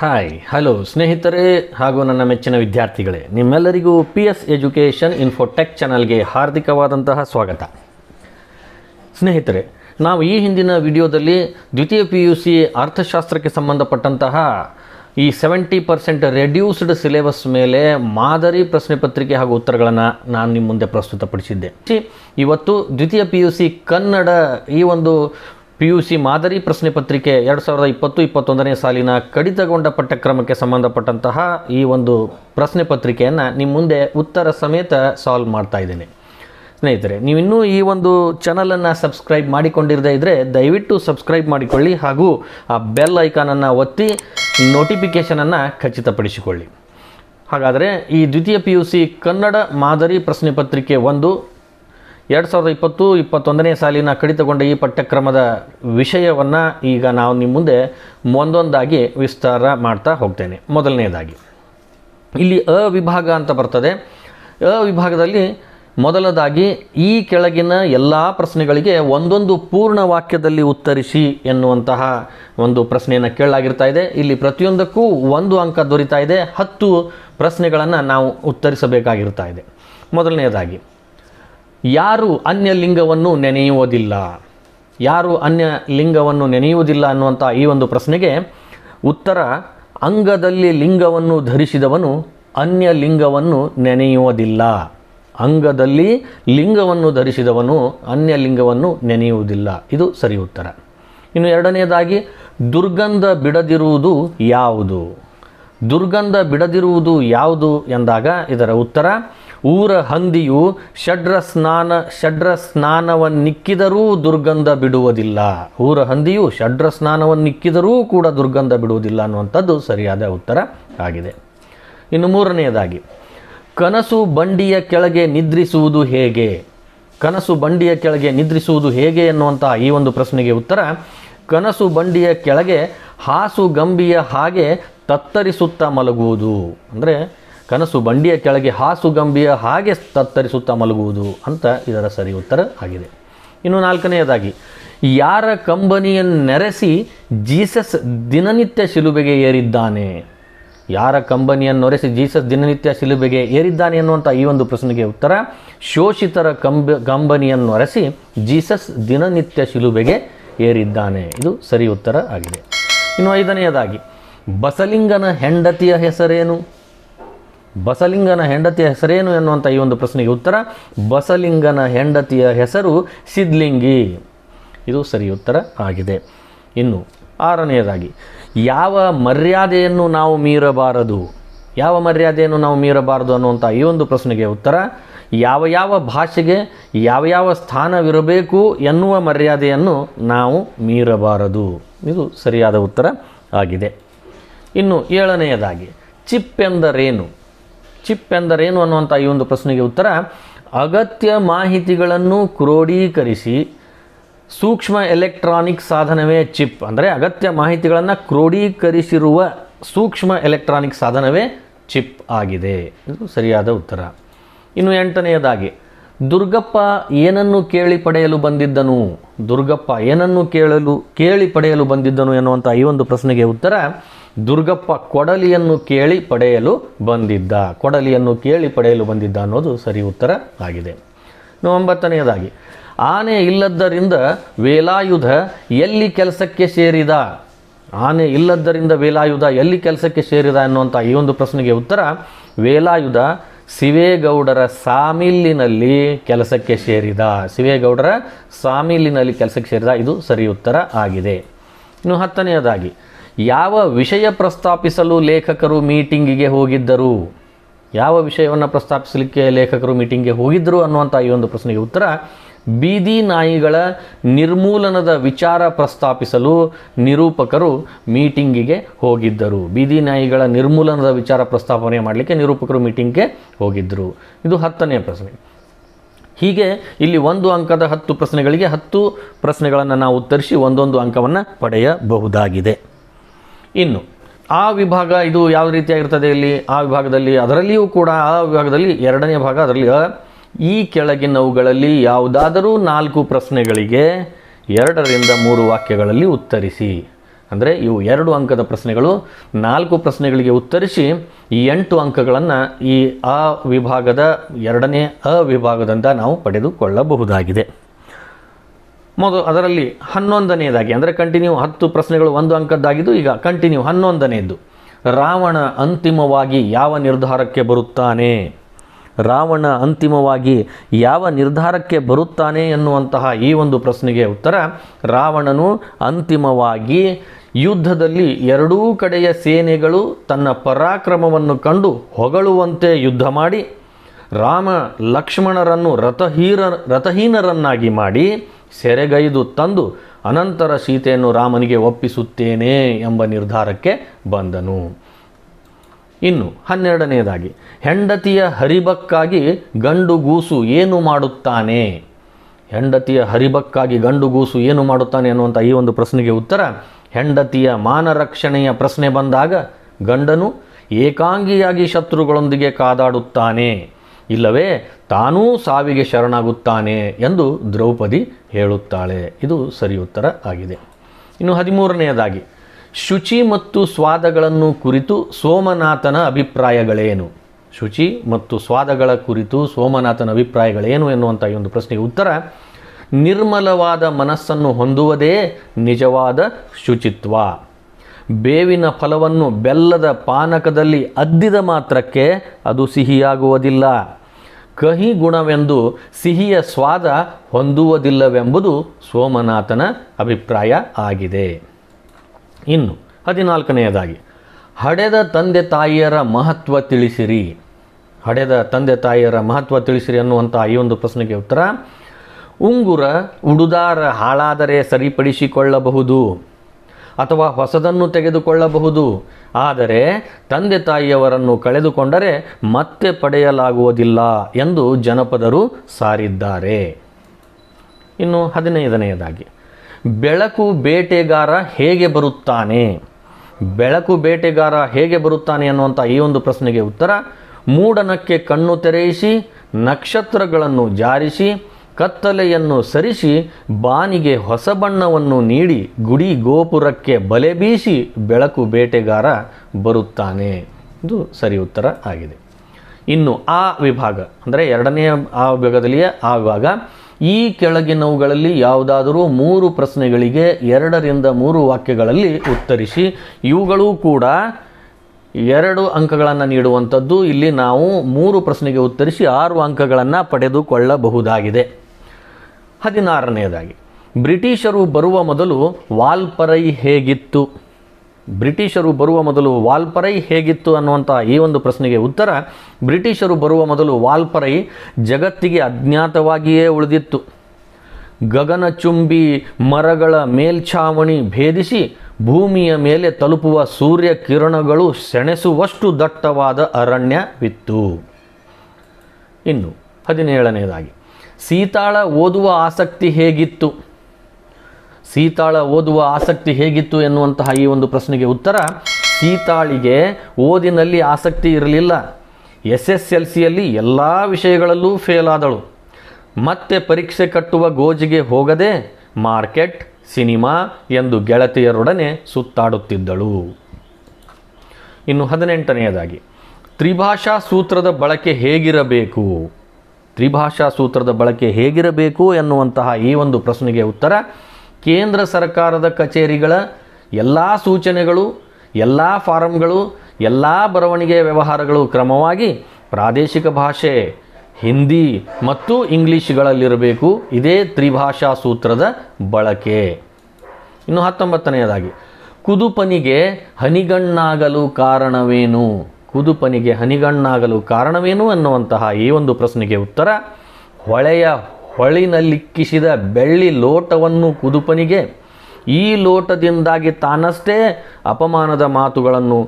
hi hello ಸ್ನೇಹಿತರೆ ಹಾಗೂ ನನ್ನ ಮೆಚ್ಚಿನ ವಿದ್ಯಾರ್ಥಿಗಳೇ ನಿಮ್ಮೆಲ್ಲರಿಗೂ ಪಿ ಎಸ್ ಎಜುಕೇಷನ್ ಇನ್ಫೋಟೆಕ್ ಚಾನಲ್ಗೆ ಹಾರ್ದಿಕವಾದಂತಹ ಸ್ವಾಗತ ಸ್ನೇಹಿತರೆ ನಾವು ಈ ಹಿಂದಿನ ವಿಡಿಯೋದಲ್ಲಿ ದ್ವಿತೀಯ ಪಿ ಯು ಸಿ ಅರ್ಥಶಾಸ್ತ್ರಕ್ಕೆ ಸಂಬಂಧಪಟ್ಟಂತಹ ಈ ಸೆವೆಂಟಿ ಪರ್ಸೆಂಟ್ ರೆಡ್ಯೂಸ್ಡ್ ಸಿಲೆಬಸ್ ಮೇಲೆ ಮಾದರಿ ಪ್ರಶ್ನೆ ಪತ್ರಿಕೆ ಹಾಗೂ ಉತ್ತರಗಳನ್ನು ನಾನು ನಿಮ್ಮ ಮುಂದೆ ಪ್ರಸ್ತುತಪಡಿಸಿದ್ದೆ ಇವತ್ತು ದ್ವಿತೀಯ ಪಿ ಯು ಸಿ ಕನ್ನಡ ಈ ಒಂದು ಪಿ ಯು ಸಿ ಮಾದರಿ ಪ್ರಶ್ನೆ ಪತ್ರಿಕೆ ಎರಡು ಸಾವಿರದ ಇಪ್ಪತ್ತು ಇಪ್ಪತ್ತೊಂದನೇ ಸಾಲಿನ ಕಡಿತಗೊಂಡ ಪಠ್ಯಕ್ರಮಕ್ಕೆ ಸಂಬಂಧಪಟ್ಟಂತಹ ಈ ಒಂದು ಪ್ರಶ್ನೆ ಪತ್ರಿಕೆಯನ್ನು ನಿಮ್ಮ ಮುಂದೆ ಉತ್ತರ ಸಮೇತ ಸಾಲ್ವ್ ಮಾಡ್ತಾ ಇದ್ದೇನೆ ಸ್ನೇಹಿತರೆ ನೀವಿನ್ನೂ ಈ ಒಂದು ಚಾನಲನ್ನು ಸಬ್ಸ್ಕ್ರೈಬ್ ಮಾಡಿಕೊಂಡಿರದೇ ಇದ್ದರೆ ದಯವಿಟ್ಟು ಸಬ್ಸ್ಕ್ರೈಬ್ ಮಾಡಿಕೊಳ್ಳಿ ಹಾಗೂ ಆ ಬೆಲ್ ಐಕಾನನ್ನು ಒತ್ತಿ ನೋಟಿಫಿಕೇಷನನ್ನು ಖಚಿತಪಡಿಸಿಕೊಳ್ಳಿ ಹಾಗಾದರೆ ಈ ದ್ವಿತೀಯ ಪಿ ಯು ಸಿ ಕನ್ನಡ ಮಾದರಿ ಪ್ರಶ್ನೆ ಪತ್ರಿಕೆ ಒಂದು ಎರಡು ಸಾವಿರದ ಇಪ್ಪತ್ತು ಇಪ್ಪತ್ತೊಂದನೇ ಸಾಲಿನ ಕಡಿತಗೊಂಡ ಈ ಪಠ್ಯಕ್ರಮದ ವಿಷಯವನ್ನು ಈಗ ನಾವು ನಿಮ್ಮ ಮುಂದೆ ಒಂದೊಂದಾಗಿ ವಿಸ್ತಾರ ಮಾಡ್ತಾ ಹೋಗ್ತೇನೆ ಮೊದಲನೇದಾಗಿ ಇಲ್ಲಿ ಅ ವಿಭಾಗ ಅಂತ ಬರ್ತದೆ ಅ ವಿಭಾಗದಲ್ಲಿ ಮೊದಲದಾಗಿ ಈ ಕೆಳಗಿನ ಎಲ್ಲ ಪ್ರಶ್ನೆಗಳಿಗೆ ಒಂದೊಂದು ಪೂರ್ಣ ವಾಕ್ಯದಲ್ಲಿ ಉತ್ತರಿಸಿ ಎನ್ನುವಂತಹ ಒಂದು ಪ್ರಶ್ನೆಯನ್ನು ಕೇಳಲಾಗಿರ್ತಾ ಇದೆ ಇಲ್ಲಿ ಪ್ರತಿಯೊಂದಕ್ಕೂ ಒಂದು ಅಂಕ ದೊರೀತಾ ಇದೆ ಹತ್ತು ಪ್ರಶ್ನೆಗಳನ್ನು ನಾವು ಉತ್ತರಿಸಬೇಕಾಗಿರ್ತಾ ಇದೆ ಮೊದಲನೆಯದಾಗಿ ಯಾರು ಲಿಂಗವನ್ನು ನೆನೆಯುವುದಿಲ್ಲ ಯಾರು ಅನ್ಯ ಲಿಂಗವನ್ನು ನೆನೆಯುವುದಿಲ್ಲ ಅನ್ನುವಂಥ ಈ ಒಂದು ಪ್ರಶ್ನೆಗೆ ಉತ್ತರ ಅಂಗದಲ್ಲಿ ಲಿಂಗವನ್ನು ಧರಿಸಿದವನು ಅನ್ಯ ಲಿಂಗವನ್ನು ನೆನೆಯುವುದಿಲ್ಲ ಅಂಗದಲ್ಲಿ ಲಿಂಗವನ್ನು ಧರಿಸಿದವನು ಅನ್ಯ ಲಿಂಗವನ್ನು ನೆನೆಯುವುದಿಲ್ಲ ಇದು ಸರಿ ಉತ್ತರ ಇನ್ನು ಎರಡನೆಯದಾಗಿ ದುರ್ಗಂಧ ಬಿಡದಿರುವುದು ಯಾವುದು ದುರ್ಗಂಧ ಬಿಡದಿರುವುದು ಯಾವುದು ಎಂದಾಗ ಇದರ ಉತ್ತರ ಊರ ಹಂದಿಯು ಷಡ್ರ ಸ್ನಾನ ಷಡ್ರ ಸ್ನಾನವನ್ನಿಕ್ಕಿದರೂ ದುರ್ಗಂಧ ಬಿಡುವುದಿಲ್ಲ ಊರ ಹಂದಿಯು ಷಡ್ರ ಸ್ನಾನವನ್ನಿಕ್ಕಿದರೂ ಕೂಡ ದುರ್ಗಂಧ ಬಿಡುವುದಿಲ್ಲ ಅನ್ನುವಂಥದ್ದು ಸರಿಯಾದ ಉತ್ತರ ಆಗಿದೆ ಇನ್ನು ಮೂರನೆಯದಾಗಿ ಕನಸು ಬಂಡಿಯ ಕೆಳಗೆ ನಿದ್ರಿಸುವುದು ಹೇಗೆ ಕನಸು ಬಂಡಿಯ ಕೆಳಗೆ ನಿದ್ರಿಸುವುದು ಹೇಗೆ ಎನ್ನುವಂತಹ ಈ ಒಂದು ಪ್ರಶ್ನೆಗೆ ಉತ್ತರ ಕನಸು ಬಂಡಿಯ ಕೆಳಗೆ ಹಾಸು ಗಂಬಿಯ ಹಾಗೆ ತತ್ತರಿಸುತ್ತಾ ಮಲಗುವುದು ಅಂದರೆ ಕನಸು ಬಂಡಿಯ ಕೆಳಗೆ ಹಾಸುಗಂಬಿಯ ಹಾಗೆ ತತ್ತರಿಸುತ್ತಾ ಮಲಗುವುದು ಅಂತ ಇದರ ಸರಿ ಉತ್ತರ ಆಗಿದೆ ಇನ್ನು ನಾಲ್ಕನೆಯದಾಗಿ ಯಾರ ಕಂಬನಿಯನ್ನು ನೆರೆಸಿ ಜೀಸಸ್ ದಿನನಿತ್ಯ ಶಿಲುಬೆಗೆ ಏರಿದ್ದಾನೆ ಯಾರ ಕಂಬನಿಯನ್ನು ನೊರೆಸಿ ಜೀಸಸ್ ದಿನನಿತ್ಯ ಶಿಲುಬೆಗೆ ಏರಿದ್ದಾನೆ ಅನ್ನುವಂಥ ಈ ಒಂದು ಪ್ರಶ್ನೆಗೆ ಉತ್ತರ ಶೋಷಿತರ ಕಂಬ ಕಂಬನಿಯನ್ನು ನೊರೆಸಿ ಜೀಸಸ್ ದಿನನಿತ್ಯ ಶಿಲುಬೆಗೆ ಏರಿದ್ದಾನೆ ಇದು ಸರಿ ಉತ್ತರ ಆಗಿದೆ ಇನ್ನು ಐದನೆಯದಾಗಿ ಬಸಲಿಂಗನ ಹೆಂಡತಿಯ ಹೆಸರೇನು ಬಸಲಿಂಗನ ಹೆಂಡತಿಯ ಹೆಸರೇನು ಎನ್ನುವಂಥ ಈ ಒಂದು ಪ್ರಶ್ನೆಗೆ ಉತ್ತರ ಬಸಲಿಂಗನ ಹೆಂಡತಿಯ ಹೆಸರು ಸಿದ್ಲಿಂಗಿ ಇದು ಸರಿ ಉತ್ತರ ಆಗಿದೆ ಇನ್ನು ಆರನೆಯದಾಗಿ ಯಾವ ಮರ್ಯಾದೆಯನ್ನು ನಾವು ಮೀರಬಾರದು ಯಾವ ಮರ್ಯಾದೆಯನ್ನು ನಾವು ಮೀರಬಾರದು ಅನ್ನುವಂಥ ಈ ಒಂದು ಪ್ರಶ್ನೆಗೆ ಉತ್ತರ ಯಾವ ಯಾವ ಭಾಷೆಗೆ ಯಾವ ಯಾವ ಸ್ಥಾನವಿರಬೇಕು ಎನ್ನುವ ಮರ್ಯಾದೆಯನ್ನು ನಾವು ಮೀರಬಾರದು ಇದು ಸರಿಯಾದ ಉತ್ತರ ಆಗಿದೆ ಇನ್ನು ಏಳನೆಯದಾಗಿ ಚಿಪ್ ಎಂದರೇನು ಚಿಪ್ ಎಂದರೇನು ಅನ್ನುವಂಥ ಈ ಒಂದು ಪ್ರಶ್ನೆಗೆ ಉತ್ತರ ಅಗತ್ಯ ಮಾಹಿತಿಗಳನ್ನು ಕ್ರೋಢೀಕರಿಸಿ ಸೂಕ್ಷ್ಮ ಎಲೆಕ್ಟ್ರಾನಿಕ್ ಸಾಧನವೇ ಚಿಪ್ ಅಂದರೆ ಅಗತ್ಯ ಮಾಹಿತಿಗಳನ್ನು ಕ್ರೋಢೀಕರಿಸಿರುವ ಸೂಕ್ಷ್ಮ ಎಲೆಕ್ಟ್ರಾನಿಕ್ ಸಾಧನವೇ ಚಿಪ್ ಆಗಿದೆ ಇದು ಸರಿಯಾದ ಉತ್ತರ ಇನ್ನು ಎಂಟನೆಯದಾಗಿ ದುರ್ಗಪ್ಪ ಏನನ್ನು ಕೇಳಿ ಪಡೆಯಲು ಬಂದಿದ್ದನು ದುರ್ಗಪ್ಪ ಏನನ್ನು ಕೇಳಲು ಕೇಳಿ ಪಡೆಯಲು ಬಂದಿದ್ದನು ಎನ್ನುವಂಥ ಈ ಒಂದು ಪ್ರಶ್ನೆಗೆ ಉತ್ತರ ದುರ್ಗಪ್ಪ ಕೊಡಲಿಯನ್ನು ಕೇಳಿ ಪಡೆಯಲು ಬಂದಿದ್ದ ಕೊಡಲಿಯನ್ನು ಕೇಳಿ ಪಡೆಯಲು ಬಂದಿದ್ದ ಅನ್ನೋದು ಸರಿ ಉತ್ತರ ಆಗಿದೆ ಒಂಬತ್ತನೆಯದಾಗಿ ಆನೆ ಇಲ್ಲದ್ದರಿಂದ ವೇಲಾಯುಧ ಎಲ್ಲಿ ಕೆಲಸಕ್ಕೆ ಸೇರಿದ ಆನೆ ಇಲ್ಲದ್ದರಿಂದ ವೇಲಾಯುಧ ಎಲ್ಲಿ ಕೆಲಸಕ್ಕೆ ಸೇರಿದ ಅನ್ನುವಂಥ ಈ ಒಂದು ಪ್ರಶ್ನೆಗೆ ಉತ್ತರ ವೇಲಾಯುಧ ಸಿವೇಗೌಡರ ಸಾಮಿಲಿನಲ್ಲಿ ಕೆಲಸಕ್ಕೆ ಸೇರಿದ ಸಿವೇಗೌಡರ ಸಾಮಿಲಿನಲ್ಲಿ ಕೆಲಸಕ್ಕೆ ಸೇರಿದ ಇದು ಸರಿ ಉತ್ತರ ಆಗಿದೆ ಇನ್ನು ಹತ್ತನೆಯದಾಗಿ ಯಾವ ವಿಷಯ ಪ್ರಸ್ತಾಪಿಸಲು ಲೇಖಕರು ಮೀಟಿಂಗಿಗೆ ಹೋಗಿದ್ದರು ಯಾವ ವಿಷಯವನ್ನು ಪ್ರಸ್ತಾಪಿಸಲಿಕ್ಕೆ ಲೇಖಕರು ಮೀಟಿಂಗ್ಗೆ ಹೋಗಿದ್ದರು ಅನ್ನುವಂಥ ಈ ಒಂದು ಪ್ರಶ್ನೆಗೆ ಉತ್ತರ ಬೀದಿ ನಾಯಿಗಳ ನಿರ್ಮೂಲನದ ವಿಚಾರ ಪ್ರಸ್ತಾಪಿಸಲು ನಿರೂಪಕರು ಮೀಟಿಂಗಿಗೆ ಹೋಗಿದ್ದರು ಬೀದಿ ನಾಯಿಗಳ ನಿರ್ಮೂಲನದ ವಿಚಾರ ಪ್ರಸ್ತಾಪನೆ ಮಾಡಲಿಕ್ಕೆ ನಿರೂಪಕರು ಮೀಟಿಂಗ್ಗೆ ಹೋಗಿದ್ದರು ಇದು ಹತ್ತನೆಯ ಪ್ರಶ್ನೆ ಹೀಗೆ ಇಲ್ಲಿ ಒಂದು ಅಂಕದ ಹತ್ತು ಪ್ರಶ್ನೆಗಳಿಗೆ ಹತ್ತು ಪ್ರಶ್ನೆಗಳನ್ನು ನಾವು ಉತ್ತರಿಸಿ ಒಂದೊಂದು ಅಂಕವನ್ನು ಪಡೆಯಬಹುದಾಗಿದೆ ಇನ್ನು ಆ ವಿಭಾಗ ಇದು ಯಾವ ರೀತಿಯಾಗಿರ್ತದೆ ಇಲ್ಲಿ ಆ ವಿಭಾಗದಲ್ಲಿ ಅದರಲ್ಲಿಯೂ ಕೂಡ ಆ ವಿಭಾಗದಲ್ಲಿ ಎರಡನೇ ಭಾಗ ಅದರಲ್ಲಿ ಈ ಕೆಳಗಿನವುಗಳಲ್ಲಿ ಯಾವುದಾದರೂ ನಾಲ್ಕು ಪ್ರಶ್ನೆಗಳಿಗೆ ಎರಡರಿಂದ ಮೂರು ವಾಕ್ಯಗಳಲ್ಲಿ ಉತ್ತರಿಸಿ ಅಂದರೆ ಇವು ಎರಡು ಅಂಕದ ಪ್ರಶ್ನೆಗಳು ನಾಲ್ಕು ಪ್ರಶ್ನೆಗಳಿಗೆ ಉತ್ತರಿಸಿ ಈ ಎಂಟು ಅಂಕಗಳನ್ನು ಈ ಆ ವಿಭಾಗದ ಎರಡನೇ ವಿಭಾಗದಿಂದ ನಾವು ಪಡೆದುಕೊಳ್ಳಬಹುದಾಗಿದೆ ಮೊದಲು ಅದರಲ್ಲಿ ಹನ್ನೊಂದನೆಯದಾಗಿ ಅಂದರೆ ಕಂಟಿನ್ಯೂ ಹತ್ತು ಪ್ರಶ್ನೆಗಳು ಒಂದು ಅಂಕದ್ದಾಗಿದ್ದು ಈಗ ಕಂಟಿನ್ಯೂ ಹನ್ನೊಂದನೆಯದ್ದು ರಾವಣ ಅಂತಿಮವಾಗಿ ಯಾವ ನಿರ್ಧಾರಕ್ಕೆ ಬರುತ್ತಾನೆ ರಾವಣ ಅಂತಿಮವಾಗಿ ಯಾವ ನಿರ್ಧಾರಕ್ಕೆ ಬರುತ್ತಾನೆ ಎನ್ನುವಂತಹ ಈ ಒಂದು ಪ್ರಶ್ನೆಗೆ ಉತ್ತರ ರಾವಣನು ಅಂತಿಮವಾಗಿ ಯುದ್ಧದಲ್ಲಿ ಎರಡೂ ಕಡೆಯ ಸೇನೆಗಳು ತನ್ನ ಪರಾಕ್ರಮವನ್ನು ಕಂಡು ಹೊಗಳುವಂತೆ ಯುದ್ಧ ಮಾಡಿ ರಾಮ ಲಕ್ಷ್ಮಣರನ್ನು ರಥಹೀರ ರಥಹೀನರನ್ನಾಗಿ ಮಾಡಿ ಸೆರೆಗೈದು ತಂದು ಅನಂತರ ಸೀತೆಯನ್ನು ರಾಮನಿಗೆ ಒಪ್ಪಿಸುತ್ತೇನೆ ಎಂಬ ನಿರ್ಧಾರಕ್ಕೆ ಬಂದನು ಇನ್ನು ಹನ್ನೆರಡನೆಯದಾಗಿ ಹೆಂಡತಿಯ ಹರಿಬಕ್ಕಾಗಿ ಗಂಡುಗೂಸು ಏನು ಮಾಡುತ್ತಾನೆ ಹೆಂಡತಿಯ ಹರಿಬಕ್ಕಾಗಿ ಗಂಡು ಗೂಸು ಏನು ಮಾಡುತ್ತಾನೆ ಅನ್ನುವಂಥ ಈ ಒಂದು ಪ್ರಶ್ನೆಗೆ ಉತ್ತರ ಹೆಂಡತಿಯ ಮಾನರಕ್ಷಣೆಯ ಪ್ರಶ್ನೆ ಬಂದಾಗ ಗಂಡನು ಏಕಾಂಗಿಯಾಗಿ ಶತ್ರುಗಳೊಂದಿಗೆ ಕಾದಾಡುತ್ತಾನೆ ಇಲ್ಲವೇ ತಾನೂ ಸಾವಿಗೆ ಶರಣಾಗುತ್ತಾನೆ ಎಂದು ದ್ರೌಪದಿ ಹೇಳುತ್ತಾಳೆ ಇದು ಸರಿ ಉತ್ತರ ಆಗಿದೆ ಇನ್ನು ಹದಿಮೂರನೆಯದಾಗಿ ಶುಚಿ ಮತ್ತು ಸ್ವಾದಗಳನ್ನು ಕುರಿತು ಸೋಮನಾಥನ ಅಭಿಪ್ರಾಯಗಳೇನು ಶುಚಿ ಮತ್ತು ಸ್ವಾದಗಳ ಕುರಿತು ಸೋಮನಾಥನ ಅಭಿಪ್ರಾಯಗಳೇನು ಎನ್ನುವಂಥ ಈ ಒಂದು ಪ್ರಶ್ನೆಗೆ ಉತ್ತರ ನಿರ್ಮಲವಾದ ಮನಸ್ಸನ್ನು ಹೊಂದುವುದೇ ನಿಜವಾದ ಶುಚಿತ್ವ ಬೇವಿನ ಫಲವನ್ನು ಬೆಲ್ಲದ ಪಾನಕದಲ್ಲಿ ಅದ್ದಿದ ಮಾತ್ರಕ್ಕೆ ಅದು ಸಿಹಿಯಾಗುವುದಿಲ್ಲ ಕಹಿ ಗುಣವೆಂದು ಸಿಹಿಯ ಸ್ವಾದ ಹೊಂದುವುದಿಲ್ಲವೆಂಬುದು ಸೋಮನಾಥನ ಅಭಿಪ್ರಾಯ ಆಗಿದೆ ಇನ್ನು ಹದಿನಾಲ್ಕನೆಯದಾಗಿ ಹಡೆದ ತಂದೆ ತಾಯಿಯರ ಮಹತ್ವ ತಿಳಿಸಿರಿ ಹಡೆದ ತಂದೆ ತಾಯಿಯರ ಮಹತ್ವ ತಿಳಿಸಿರಿ ಅನ್ನುವಂಥ ಈ ಒಂದು ಪ್ರಶ್ನೆಗೆ ಉತ್ತರ ಉಂಗುರ ಉಡುದಾರ ಹಾಳಾದರೆ ಸರಿಪಡಿಸಿಕೊಳ್ಳಬಹುದು ಅಥವಾ ಹೊಸದನ್ನು ತೆಗೆದುಕೊಳ್ಳಬಹುದು ಆದರೆ ತಂದೆ ತಾಯಿಯವರನ್ನು ಕಳೆದುಕೊಂಡರೆ ಮತ್ತೆ ಪಡೆಯಲಾಗುವುದಿಲ್ಲ ಎಂದು ಜನಪದರು ಸಾರಿದ್ದಾರೆ ಇನ್ನು ಹದಿನೈದನೆಯದಾಗಿ ಬೆಳಕು ಬೇಟೆಗಾರ ಹೇಗೆ ಬರುತ್ತಾನೆ ಬೆಳಕು ಬೇಟೆಗಾರ ಹೇಗೆ ಬರುತ್ತಾನೆ ಅನ್ನುವಂಥ ಈ ಒಂದು ಪ್ರಶ್ನೆಗೆ ಉತ್ತರ ಮೂಡನಕ್ಕೆ ಕಣ್ಣು ತೆರೆಯಿಸಿ ನಕ್ಷತ್ರಗಳನ್ನು ಜಾರಿಸಿ ಕತ್ತಲೆಯನ್ನು ಸರಿಸಿ ಬಾನಿಗೆ ಹೊಸ ಬಣ್ಣವನ್ನು ನೀಡಿ ಗುಡಿ ಗೋಪುರಕ್ಕೆ ಬಲೆ ಬೀಸಿ ಬೆಳಕು ಬೇಟೆಗಾರ ಬರುತ್ತಾನೆ ಇದು ಸರಿ ಉತ್ತರ ಆಗಿದೆ ಇನ್ನು ಆ ವಿಭಾಗ ಅಂದರೆ ಎರಡನೆಯ ಆ ವಿಭಾಗದಲ್ಲಿಯೇ ಆ ವಿಭಾಗ ಈ ಕೆಳಗಿನವುಗಳಲ್ಲಿ ಯಾವುದಾದರೂ ಮೂರು ಪ್ರಶ್ನೆಗಳಿಗೆ ಎರಡರಿಂದ ಮೂರು ವಾಕ್ಯಗಳಲ್ಲಿ ಉತ್ತರಿಸಿ ಇವುಗಳೂ ಕೂಡ ಎರಡು ಅಂಕಗಳನ್ನು ನೀಡುವಂಥದ್ದು ಇಲ್ಲಿ ನಾವು ಮೂರು ಪ್ರಶ್ನೆಗೆ ಉತ್ತರಿಸಿ ಆರು ಅಂಕಗಳನ್ನು ಪಡೆದುಕೊಳ್ಳಬಹುದಾಗಿದೆ ಹದಿನಾರನೆಯದಾಗಿ ಬ್ರಿಟಿಷರು ಬರುವ ಮೊದಲು ವಾಲ್ಪರೈ ಹೇಗಿತ್ತು ಬ್ರಿಟಿಷರು ಬರುವ ಮೊದಲು ವಾಲ್ಪರೈ ಹೇಗಿತ್ತು ಅನ್ನುವಂಥ ಈ ಒಂದು ಪ್ರಶ್ನೆಗೆ ಉತ್ತರ ಬ್ರಿಟಿಷರು ಬರುವ ಮೊದಲು ವಾಲ್ಪರೈ ಜಗತ್ತಿಗೆ ಅಜ್ಞಾತವಾಗಿಯೇ ಉಳಿದಿತ್ತು ಗಗನಚುಂಬಿ ಮರಗಳ ಮೇಲ್ಛಾವಣಿ ಭೇದಿಸಿ ಭೂಮಿಯ ಮೇಲೆ ತಲುಪುವ ಸೂರ್ಯ ಕಿರಣಗಳು ಸೆಣಸುವಷ್ಟು ದಟ್ಟವಾದ ಅರಣ್ಯವಿತ್ತು ಇನ್ನು ಹದಿನೇಳನೆಯದಾಗಿ ಸೀತಾಳ ಓದುವ ಆಸಕ್ತಿ ಹೇಗಿತ್ತು ಸೀತಾಳ ಓದುವ ಆಸಕ್ತಿ ಹೇಗಿತ್ತು ಎನ್ನುವಂತಹ ಈ ಒಂದು ಪ್ರಶ್ನೆಗೆ ಉತ್ತರ ಸೀತಾಳಿಗೆ ಓದಿನಲ್ಲಿ ಆಸಕ್ತಿ ಇರಲಿಲ್ಲ ಎಸ್ ಎಸ್ ಎಲ್ ಸಿಯಲ್ಲಿ ಎಲ್ಲ ವಿಷಯಗಳಲ್ಲೂ ಫೇಲ್ ಆದಳು ಮತ್ತೆ ಪರೀಕ್ಷೆ ಕಟ್ಟುವ ಗೋಜಿಗೆ ಹೋಗದೆ ಮಾರ್ಕೆಟ್ ಸಿನಿಮಾ ಎಂದು ಗೆಳತಿಯರೊಡನೆ ಸುತ್ತಾಡುತ್ತಿದ್ದಳು ಇನ್ನು ಹದಿನೆಂಟನೆಯದಾಗಿ ತ್ರಿಭಾಷಾ ಸೂತ್ರದ ಬಳಕೆ ಹೇಗಿರಬೇಕು ತ್ರಿಭಾಷಾ ಸೂತ್ರದ ಬಳಕೆ ಹೇಗಿರಬೇಕು ಎನ್ನುವಂತಹ ಈ ಒಂದು ಪ್ರಶ್ನೆಗೆ ಉತ್ತರ ಕೇಂದ್ರ ಸರ್ಕಾರದ ಕಚೇರಿಗಳ ಎಲ್ಲ ಸೂಚನೆಗಳು ಎಲ್ಲ ಫಾರಂಗಳು ಎಲ್ಲ ಬರವಣಿಗೆ ವ್ಯವಹಾರಗಳು ಕ್ರಮವಾಗಿ ಪ್ರಾದೇಶಿಕ ಭಾಷೆ ಹಿಂದಿ ಮತ್ತು ಇಂಗ್ಲೀಷ್ಗಳಲ್ಲಿರಬೇಕು ಇದೇ ತ್ರಿಭಾಷಾ ಸೂತ್ರದ ಬಳಕೆ ಇನ್ನು ಹತ್ತೊಂಬತ್ತನೆಯದಾಗಿ ಕುದುಪನಿಗೆ ಹನಿಗಣ್ಣಾಗಲು ಕಾರಣವೇನು ಕುದುಪನಿಗೆ ಹನಿಗಣ್ಣಾಗಲು ಕಾರಣವೇನು ಅನ್ನುವಂತಹ ಈ ಒಂದು ಪ್ರಶ್ನೆಗೆ ಉತ್ತರ ಹೊಳೆಯ ಹೊಳಿನಲ್ಲಿಕ್ಕಿಸಿದ ಬೆಳ್ಳಿ ಲೋಟವನ್ನು ಕುದುಪನಿಗೆ ಈ ಲೋಟದಿಂದಾಗಿ ತಾನಷ್ಟೇ ಅಪಮಾನದ ಮಾತುಗಳನ್ನು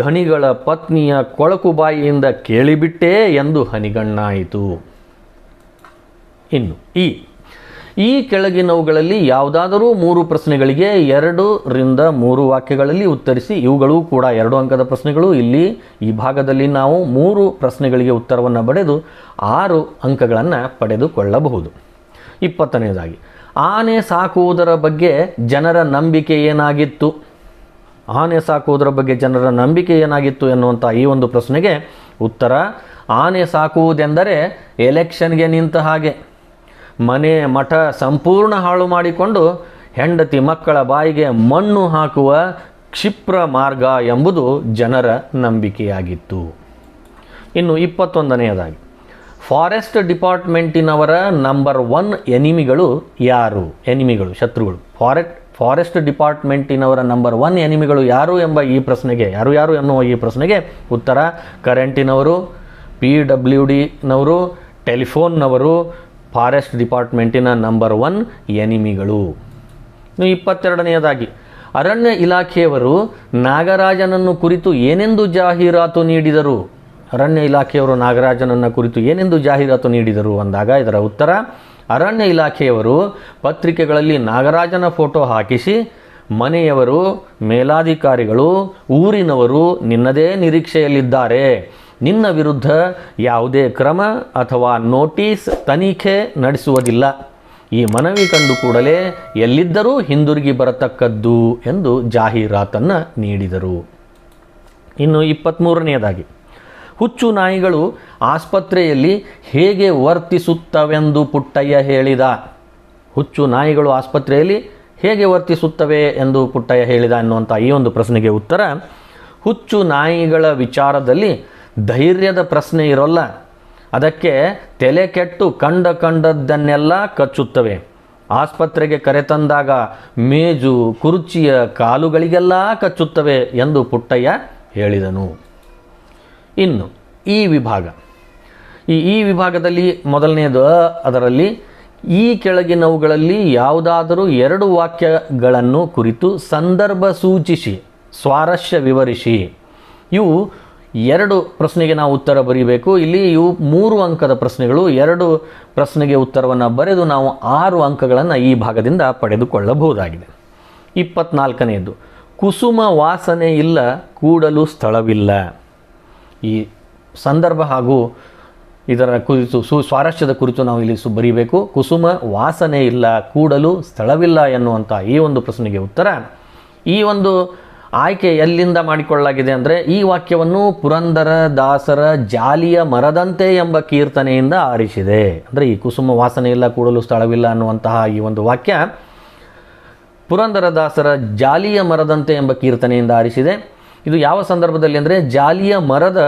ಧನಿಗಳ ಪತ್ನಿಯ ಕೊಳಕು ಬಾಯಿಯಿಂದ ಕೇಳಿಬಿಟ್ಟೇ ಎಂದು ಹನಿಗಣ್ಣಾಯಿತು ಇನ್ನು ಈ ಈ ಕೆಳಗಿನವುಗಳಲ್ಲಿ ಯಾವುದಾದರೂ ಮೂರು ಪ್ರಶ್ನೆಗಳಿಗೆ ಎರಡರಿಂದ ರಿಂದ ಮೂರು ವಾಕ್ಯಗಳಲ್ಲಿ ಉತ್ತರಿಸಿ ಇವುಗಳು ಕೂಡ ಎರಡು ಅಂಕದ ಪ್ರಶ್ನೆಗಳು ಇಲ್ಲಿ ಈ ಭಾಗದಲ್ಲಿ ನಾವು ಮೂರು ಪ್ರಶ್ನೆಗಳಿಗೆ ಉತ್ತರವನ್ನು ಪಡೆದು ಆರು ಅಂಕಗಳನ್ನು ಪಡೆದುಕೊಳ್ಳಬಹುದು ಇಪ್ಪತ್ತನೆಯದಾಗಿ ಆನೆ ಸಾಕುವುದರ ಬಗ್ಗೆ ಜನರ ನಂಬಿಕೆ ಏನಾಗಿತ್ತು ಆನೆ ಸಾಕುವುದರ ಬಗ್ಗೆ ಜನರ ನಂಬಿಕೆ ಏನಾಗಿತ್ತು ಎನ್ನುವಂಥ ಈ ಒಂದು ಪ್ರಶ್ನೆಗೆ ಉತ್ತರ ಆನೆ ಸಾಕುವುದೆಂದರೆ ಎಲೆಕ್ಷನ್ಗೆ ನಿಂತ ಹಾಗೆ ಮನೆ ಮಠ ಸಂಪೂರ್ಣ ಹಾಳು ಮಾಡಿಕೊಂಡು ಹೆಂಡತಿ ಮಕ್ಕಳ ಬಾಯಿಗೆ ಮಣ್ಣು ಹಾಕುವ ಕ್ಷಿಪ್ರ ಮಾರ್ಗ ಎಂಬುದು ಜನರ ನಂಬಿಕೆಯಾಗಿತ್ತು ಇನ್ನು ಇಪ್ಪತ್ತೊಂದನೆಯದಾಗಿ ಫಾರೆಸ್ಟ್ ಡಿಪಾರ್ಟ್ಮೆಂಟಿನವರ ನಂಬರ್ ಒನ್ ಎನಿಮಿಗಳು ಯಾರು ಎನಿಮಿಗಳು ಶತ್ರುಗಳು ಫಾರೆಸ್ಟ್ ಫಾರೆಸ್ಟ್ ಡಿಪಾರ್ಟ್ಮೆಂಟಿನವರ ನಂಬರ್ ಒನ್ ಎನಿಮಿಗಳು ಯಾರು ಎಂಬ ಈ ಪ್ರಶ್ನೆಗೆ ಯಾರು ಯಾರು ಎನ್ನುವ ಈ ಪ್ರಶ್ನೆಗೆ ಉತ್ತರ ಕರೆಂಟಿನವರು ಪಿ ಡಬ್ಲ್ಯೂ ಡಿನವರು ಟೆಲಿಫೋನ್ನವರು ಫಾರೆಸ್ಟ್ ಡಿಪಾರ್ಟ್ಮೆಂಟಿನ ನಂಬರ್ ಒನ್ ಎನಿಮಿಗಳು ಇಪ್ಪತ್ತೆರಡನೆಯದಾಗಿ ಅರಣ್ಯ ಇಲಾಖೆಯವರು ನಾಗರಾಜನನ್ನು ಕುರಿತು ಏನೆಂದು ಜಾಹೀರಾತು ನೀಡಿದರು ಅರಣ್ಯ ಇಲಾಖೆಯವರು ನಾಗರಾಜನನ್ನು ಕುರಿತು ಏನೆಂದು ಜಾಹೀರಾತು ನೀಡಿದರು ಅಂದಾಗ ಇದರ ಉತ್ತರ ಅರಣ್ಯ ಇಲಾಖೆಯವರು ಪತ್ರಿಕೆಗಳಲ್ಲಿ ನಾಗರಾಜನ ಫೋಟೋ ಹಾಕಿಸಿ ಮನೆಯವರು ಮೇಲಾಧಿಕಾರಿಗಳು ಊರಿನವರು ನಿನ್ನದೇ ನಿರೀಕ್ಷೆಯಲ್ಲಿದ್ದಾರೆ ನಿನ್ನ ವಿರುದ್ಧ ಯಾವುದೇ ಕ್ರಮ ಅಥವಾ ನೋಟಿಸ್ ತನಿಖೆ ನಡೆಸುವುದಿಲ್ಲ ಈ ಮನವಿ ಕಂಡು ಕೂಡಲೇ ಎಲ್ಲಿದ್ದರೂ ಹಿಂದಿರುಗಿ ಬರತಕ್ಕದ್ದು ಎಂದು ಜಾಹೀರಾತನ್ನು ನೀಡಿದರು ಇನ್ನು ಇಪ್ಪತ್ತ್ಮೂರನೆಯದಾಗಿ ಹುಚ್ಚು ನಾಯಿಗಳು ಆಸ್ಪತ್ರೆಯಲ್ಲಿ ಹೇಗೆ ವರ್ತಿಸುತ್ತವೆಂದು ಪುಟ್ಟಯ್ಯ ಹೇಳಿದ ಹುಚ್ಚು ನಾಯಿಗಳು ಆಸ್ಪತ್ರೆಯಲ್ಲಿ ಹೇಗೆ ವರ್ತಿಸುತ್ತವೆ ಎಂದು ಪುಟ್ಟಯ್ಯ ಹೇಳಿದ ಅನ್ನುವಂಥ ಈ ಒಂದು ಪ್ರಶ್ನೆಗೆ ಉತ್ತರ ಹುಚ್ಚು ನಾಯಿಗಳ ವಿಚಾರದಲ್ಲಿ ಧೈರ್ಯದ ಪ್ರಶ್ನೆ ಇರೋಲ್ಲ ಅದಕ್ಕೆ ತಲೆ ಕೆಟ್ಟು ಕಂಡ ಕಂಡದ್ದನ್ನೆಲ್ಲ ಕಚ್ಚುತ್ತವೆ ಆಸ್ಪತ್ರೆಗೆ ಕರೆತಂದಾಗ ಮೇಜು ಕುರ್ಚಿಯ ಕಾಲುಗಳಿಗೆಲ್ಲ ಕಚ್ಚುತ್ತವೆ ಎಂದು ಪುಟ್ಟಯ್ಯ ಹೇಳಿದನು ಇನ್ನು ಈ ವಿಭಾಗ ಈ ಈ ವಿಭಾಗದಲ್ಲಿ ಮೊದಲನೆಯದು ಅದರಲ್ಲಿ ಈ ಕೆಳಗಿನವುಗಳಲ್ಲಿ ಯಾವುದಾದರೂ ಎರಡು ವಾಕ್ಯಗಳನ್ನು ಕುರಿತು ಸಂದರ್ಭ ಸೂಚಿಸಿ ಸ್ವಾರಸ್ಯ ವಿವರಿಸಿ ಇವು ಎರಡು ಪ್ರಶ್ನೆಗೆ ನಾವು ಉತ್ತರ ಬರೀಬೇಕು ಇಲ್ಲಿ ಇವು ಮೂರು ಅಂಕದ ಪ್ರಶ್ನೆಗಳು ಎರಡು ಪ್ರಶ್ನೆಗೆ ಉತ್ತರವನ್ನು ಬರೆದು ನಾವು ಆರು ಅಂಕಗಳನ್ನು ಈ ಭಾಗದಿಂದ ಪಡೆದುಕೊಳ್ಳಬಹುದಾಗಿದೆ ಇಪ್ಪತ್ನಾಲ್ಕನೆಯದು ಕುಸುಮ ವಾಸನೆ ಇಲ್ಲ ಕೂಡಲು ಸ್ಥಳವಿಲ್ಲ ಈ ಸಂದರ್ಭ ಹಾಗೂ ಇದರ ಕುರಿತು ಸು ಸ್ವಾರಸ್ಯದ ಕುರಿತು ನಾವು ಇಲ್ಲಿ ಸು ಬರೀಬೇಕು ಕುಸುಮ ವಾಸನೆ ಇಲ್ಲ ಕೂಡಲು ಸ್ಥಳವಿಲ್ಲ ಎನ್ನುವಂಥ ಈ ಒಂದು ಪ್ರಶ್ನೆಗೆ ಉತ್ತರ ಈ ಒಂದು ಆಯ್ಕೆ ಎಲ್ಲಿಂದ ಮಾಡಿಕೊಳ್ಳಲಾಗಿದೆ ಅಂದರೆ ಈ ವಾಕ್ಯವನ್ನು ಪುರಂದರ ದಾಸರ ಜಾಲಿಯ ಮರದಂತೆ ಎಂಬ ಕೀರ್ತನೆಯಿಂದ ಆರಿಸಿದೆ ಅಂದರೆ ಈ ಕುಸುಮ ವಾಸನೆ ಇಲ್ಲ ಕೂಡಲು ಸ್ಥಳವಿಲ್ಲ ಅನ್ನುವಂತಹ ಈ ಒಂದು ವಾಕ್ಯ ಪುರಂದರ ದಾಸರ ಜಾಲಿಯ ಮರದಂತೆ ಎಂಬ ಕೀರ್ತನೆಯಿಂದ ಆರಿಸಿದೆ ಇದು ಯಾವ ಸಂದರ್ಭದಲ್ಲಿ ಅಂದರೆ ಜಾಲಿಯ ಮರದ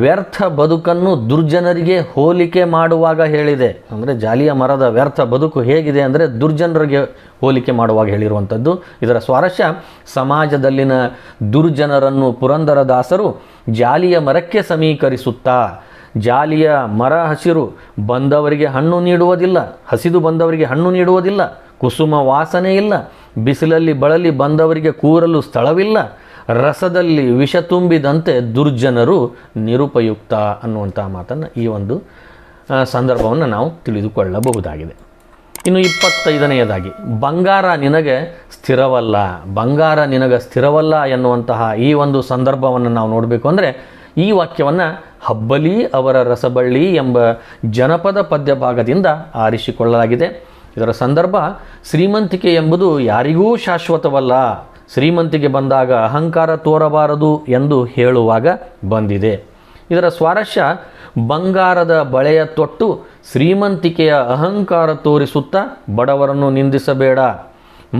ವ್ಯರ್ಥ ಬದುಕನ್ನು ದುರ್ಜನರಿಗೆ ಹೋಲಿಕೆ ಮಾಡುವಾಗ ಹೇಳಿದೆ ಅಂದರೆ ಜಾಲಿಯ ಮರದ ವ್ಯರ್ಥ ಬದುಕು ಹೇಗಿದೆ ಅಂದರೆ ದುರ್ಜನರಿಗೆ ಹೋಲಿಕೆ ಮಾಡುವಾಗ ಹೇಳಿರುವಂಥದ್ದು ಇದರ ಸ್ವಾರಸ್ಯ ಸಮಾಜದಲ್ಲಿನ ದುರ್ಜನರನ್ನು ಪುರಂದರದಾಸರು ಜಾಲಿಯ ಮರಕ್ಕೆ ಸಮೀಕರಿಸುತ್ತಾ ಜಾಲಿಯ ಮರ ಹಸಿರು ಬಂದವರಿಗೆ ಹಣ್ಣು ನೀಡುವುದಿಲ್ಲ ಹಸಿದು ಬಂದವರಿಗೆ ಹಣ್ಣು ನೀಡುವುದಿಲ್ಲ ಕುಸುಮ ವಾಸನೆ ಇಲ್ಲ ಬಿಸಿಲಲ್ಲಿ ಬಳಲಿ ಬಂದವರಿಗೆ ಕೂರಲು ಸ್ಥಳವಿಲ್ಲ ರಸದಲ್ಲಿ ವಿಷ ತುಂಬಿದಂತೆ ದುರ್ಜನರು ನಿರುಪಯುಕ್ತ ಅನ್ನುವಂಥ ಮಾತನ್ನು ಈ ಒಂದು ಸಂದರ್ಭವನ್ನು ನಾವು ತಿಳಿದುಕೊಳ್ಳಬಹುದಾಗಿದೆ ಇನ್ನು ಇಪ್ಪತ್ತೈದನೆಯದಾಗಿ ಬಂಗಾರ ನಿನಗೆ ಸ್ಥಿರವಲ್ಲ ಬಂಗಾರ ನಿನಗೆ ಸ್ಥಿರವಲ್ಲ ಎನ್ನುವಂತಹ ಈ ಒಂದು ಸಂದರ್ಭವನ್ನು ನಾವು ನೋಡಬೇಕು ಅಂದರೆ ಈ ವಾಕ್ಯವನ್ನು ಹಬ್ಬಲಿ ಅವರ ರಸಬಳ್ಳಿ ಎಂಬ ಜನಪದ ಪದ್ಯ ಭಾಗದಿಂದ ಆರಿಸಿಕೊಳ್ಳಲಾಗಿದೆ ಇದರ ಸಂದರ್ಭ ಶ್ರೀಮಂತಿಕೆ ಎಂಬುದು ಯಾರಿಗೂ ಶಾಶ್ವತವಲ್ಲ ಶ್ರೀಮಂತಿಗೆ ಬಂದಾಗ ಅಹಂಕಾರ ತೋರಬಾರದು ಎಂದು ಹೇಳುವಾಗ ಬಂದಿದೆ ಇದರ ಸ್ವಾರಸ್ಯ ಬಂಗಾರದ ಬಳೆಯ ತೊಟ್ಟು ಶ್ರೀಮಂತಿಕೆಯ ಅಹಂಕಾರ ತೋರಿಸುತ್ತಾ ಬಡವರನ್ನು ನಿಂದಿಸಬೇಡ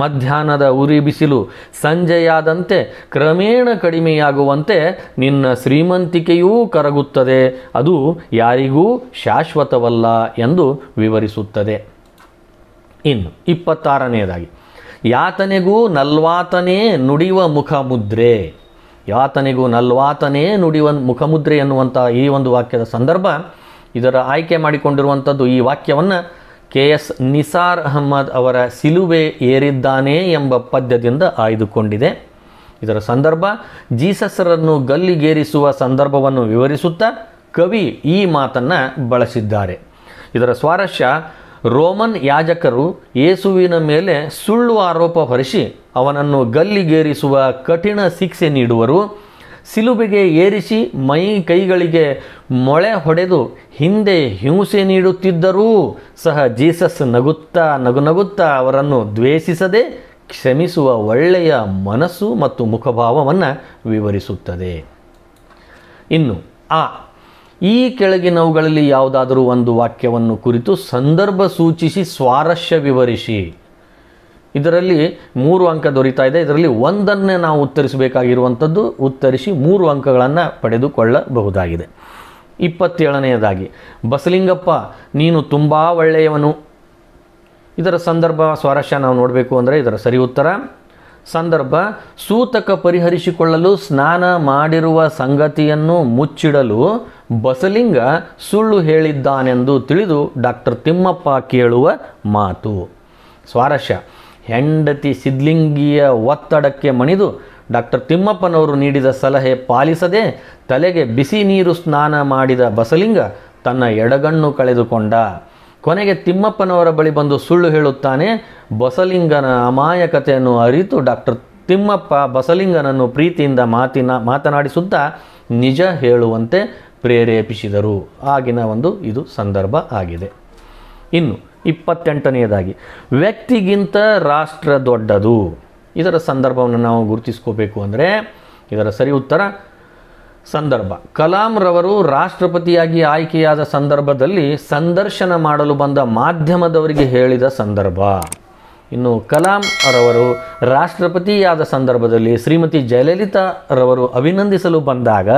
ಮಧ್ಯಾಹ್ನದ ಉರಿ ಬಿಸಿಲು ಸಂಜೆಯಾದಂತೆ ಕ್ರಮೇಣ ಕಡಿಮೆಯಾಗುವಂತೆ ನಿನ್ನ ಶ್ರೀಮಂತಿಕೆಯೂ ಕರಗುತ್ತದೆ ಅದು ಯಾರಿಗೂ ಶಾಶ್ವತವಲ್ಲ ಎಂದು ವಿವರಿಸುತ್ತದೆ ಇನ್ನು ಇಪ್ಪತ್ತಾರನೆಯದಾಗಿ ಯಾತನೆಗೂ ನಲ್ವಾತನೇ ನುಡಿಯುವ ಮುಖಮುದ್ರೆ ಯಾತನೆಗೂ ನಲ್ವಾತನೇ ನುಡಿಯುವ ಮುಖಮುದ್ರೆ ಎನ್ನುವಂಥ ಈ ಒಂದು ವಾಕ್ಯದ ಸಂದರ್ಭ ಇದರ ಆಯ್ಕೆ ಮಾಡಿಕೊಂಡಿರುವಂಥದ್ದು ಈ ವಾಕ್ಯವನ್ನು ಕೆ ಎಸ್ ನಿಸಾರ್ ಅಹಮ್ಮದ್ ಅವರ ಸಿಲುವೆ ಏರಿದ್ದಾನೆ ಎಂಬ ಪದ್ಯದಿಂದ ಆಯ್ದುಕೊಂಡಿದೆ ಇದರ ಸಂದರ್ಭ ಜೀಸಸ್ರನ್ನು ಗಲ್ಲಿಗೇರಿಸುವ ಸಂದರ್ಭವನ್ನು ವಿವರಿಸುತ್ತಾ ಕವಿ ಈ ಮಾತನ್ನು ಬಳಸಿದ್ದಾರೆ ಇದರ ಸ್ವಾರಸ್ಯ ರೋಮನ್ ಯಾಜಕರು ಯೇಸುವಿನ ಮೇಲೆ ಸುಳ್ಳು ಆರೋಪ ಹೊರಿಸಿ ಅವನನ್ನು ಗಲ್ಲಿಗೇರಿಸುವ ಕಠಿಣ ಶಿಕ್ಷೆ ನೀಡುವರು ಸಿಲುಬೆಗೆ ಏರಿಸಿ ಮೈ ಕೈಗಳಿಗೆ ಮೊಳೆ ಹೊಡೆದು ಹಿಂದೆ ಹಿಂಸೆ ನೀಡುತ್ತಿದ್ದರೂ ಸಹ ಜೀಸಸ್ ನಗುತ್ತಾ ನಗು ನಗುತ್ತಾ ಅವರನ್ನು ದ್ವೇಷಿಸದೆ ಕ್ಷಮಿಸುವ ಒಳ್ಳೆಯ ಮನಸ್ಸು ಮತ್ತು ಮುಖಭಾವವನ್ನು ವಿವರಿಸುತ್ತದೆ ಇನ್ನು ಆ ಈ ಕೆಳಗಿನವುಗಳಲ್ಲಿ ಯಾವುದಾದರೂ ಒಂದು ವಾಕ್ಯವನ್ನು ಕುರಿತು ಸಂದರ್ಭ ಸೂಚಿಸಿ ಸ್ವಾರಸ್ಯ ವಿವರಿಸಿ ಇದರಲ್ಲಿ ಮೂರು ಅಂಕ ದೊರೀತಾ ಇದೆ ಇದರಲ್ಲಿ ಒಂದನ್ನೇ ನಾವು ಉತ್ತರಿಸಬೇಕಾಗಿರುವಂಥದ್ದು ಉತ್ತರಿಸಿ ಮೂರು ಅಂಕಗಳನ್ನು ಪಡೆದುಕೊಳ್ಳಬಹುದಾಗಿದೆ ಇಪ್ಪತ್ತೇಳನೆಯದಾಗಿ ಬಸಲಿಂಗಪ್ಪ ನೀನು ತುಂಬ ಒಳ್ಳೆಯವನು ಇದರ ಸಂದರ್ಭ ಸ್ವಾರಸ್ಯ ನಾವು ನೋಡಬೇಕು ಅಂದರೆ ಇದರ ಸರಿ ಉತ್ತರ ಸಂದರ್ಭ ಸೂತಕ ಪರಿಹರಿಸಿಕೊಳ್ಳಲು ಸ್ನಾನ ಮಾಡಿರುವ ಸಂಗತಿಯನ್ನು ಮುಚ್ಚಿಡಲು ಬಸಲಿಂಗ ಸುಳ್ಳು ಹೇಳಿದ್ದಾನೆಂದು ತಿಳಿದು ಡಾಕ್ಟರ್ ತಿಮ್ಮಪ್ಪ ಕೇಳುವ ಮಾತು ಸ್ವಾರಸ್ಯ ಹೆಂಡತಿ ಸಿದ್ಲಿಂಗಿಯ ಒತ್ತಡಕ್ಕೆ ಮಣಿದು ಡಾಕ್ಟರ್ ತಿಮ್ಮಪ್ಪನವರು ನೀಡಿದ ಸಲಹೆ ಪಾಲಿಸದೆ ತಲೆಗೆ ಬಿಸಿ ನೀರು ಸ್ನಾನ ಮಾಡಿದ ಬಸಲಿಂಗ ತನ್ನ ಎಡಗಣ್ಣು ಕಳೆದುಕೊಂಡ ಕೊನೆಗೆ ತಿಮ್ಮಪ್ಪನವರ ಬಳಿ ಬಂದು ಸುಳ್ಳು ಹೇಳುತ್ತಾನೆ ಬಸಲಿಂಗನ ಅಮಾಯಕತೆಯನ್ನು ಅರಿತು ಡಾಕ್ಟರ್ ತಿಮ್ಮಪ್ಪ ಬಸಲಿಂಗನನ್ನು ಪ್ರೀತಿಯಿಂದ ಮಾತಿನ ಮಾತನಾಡಿಸುತ್ತಾ ನಿಜ ಹೇಳುವಂತೆ ಪ್ರೇರೇಪಿಸಿದರು ಆಗಿನ ಒಂದು ಇದು ಸಂದರ್ಭ ಆಗಿದೆ ಇನ್ನು ಇಪ್ಪತ್ತೆಂಟನೆಯದಾಗಿ ವ್ಯಕ್ತಿಗಿಂತ ರಾಷ್ಟ್ರ ದೊಡ್ಡದು ಇದರ ಸಂದರ್ಭವನ್ನು ನಾವು ಗುರುತಿಸ್ಕೋಬೇಕು ಅಂದರೆ ಇದರ ಸರಿ ಉತ್ತರ ಸಂದರ್ಭ ಕಲಾಂರವರು ರಾಷ್ಟ್ರಪತಿಯಾಗಿ ಆಯ್ಕೆಯಾದ ಸಂದರ್ಭದಲ್ಲಿ ಸಂದರ್ಶನ ಮಾಡಲು ಬಂದ ಮಾಧ್ಯಮದವರಿಗೆ ಹೇಳಿದ ಸಂದರ್ಭ ಇನ್ನು ಕಲಾಂ ರವರು ರಾಷ್ಟ್ರಪತಿಯಾದ ಸಂದರ್ಭದಲ್ಲಿ ಶ್ರೀಮತಿ ಜಯಲಲಿತಾ ರವರು ಅಭಿನಂದಿಸಲು ಬಂದಾಗ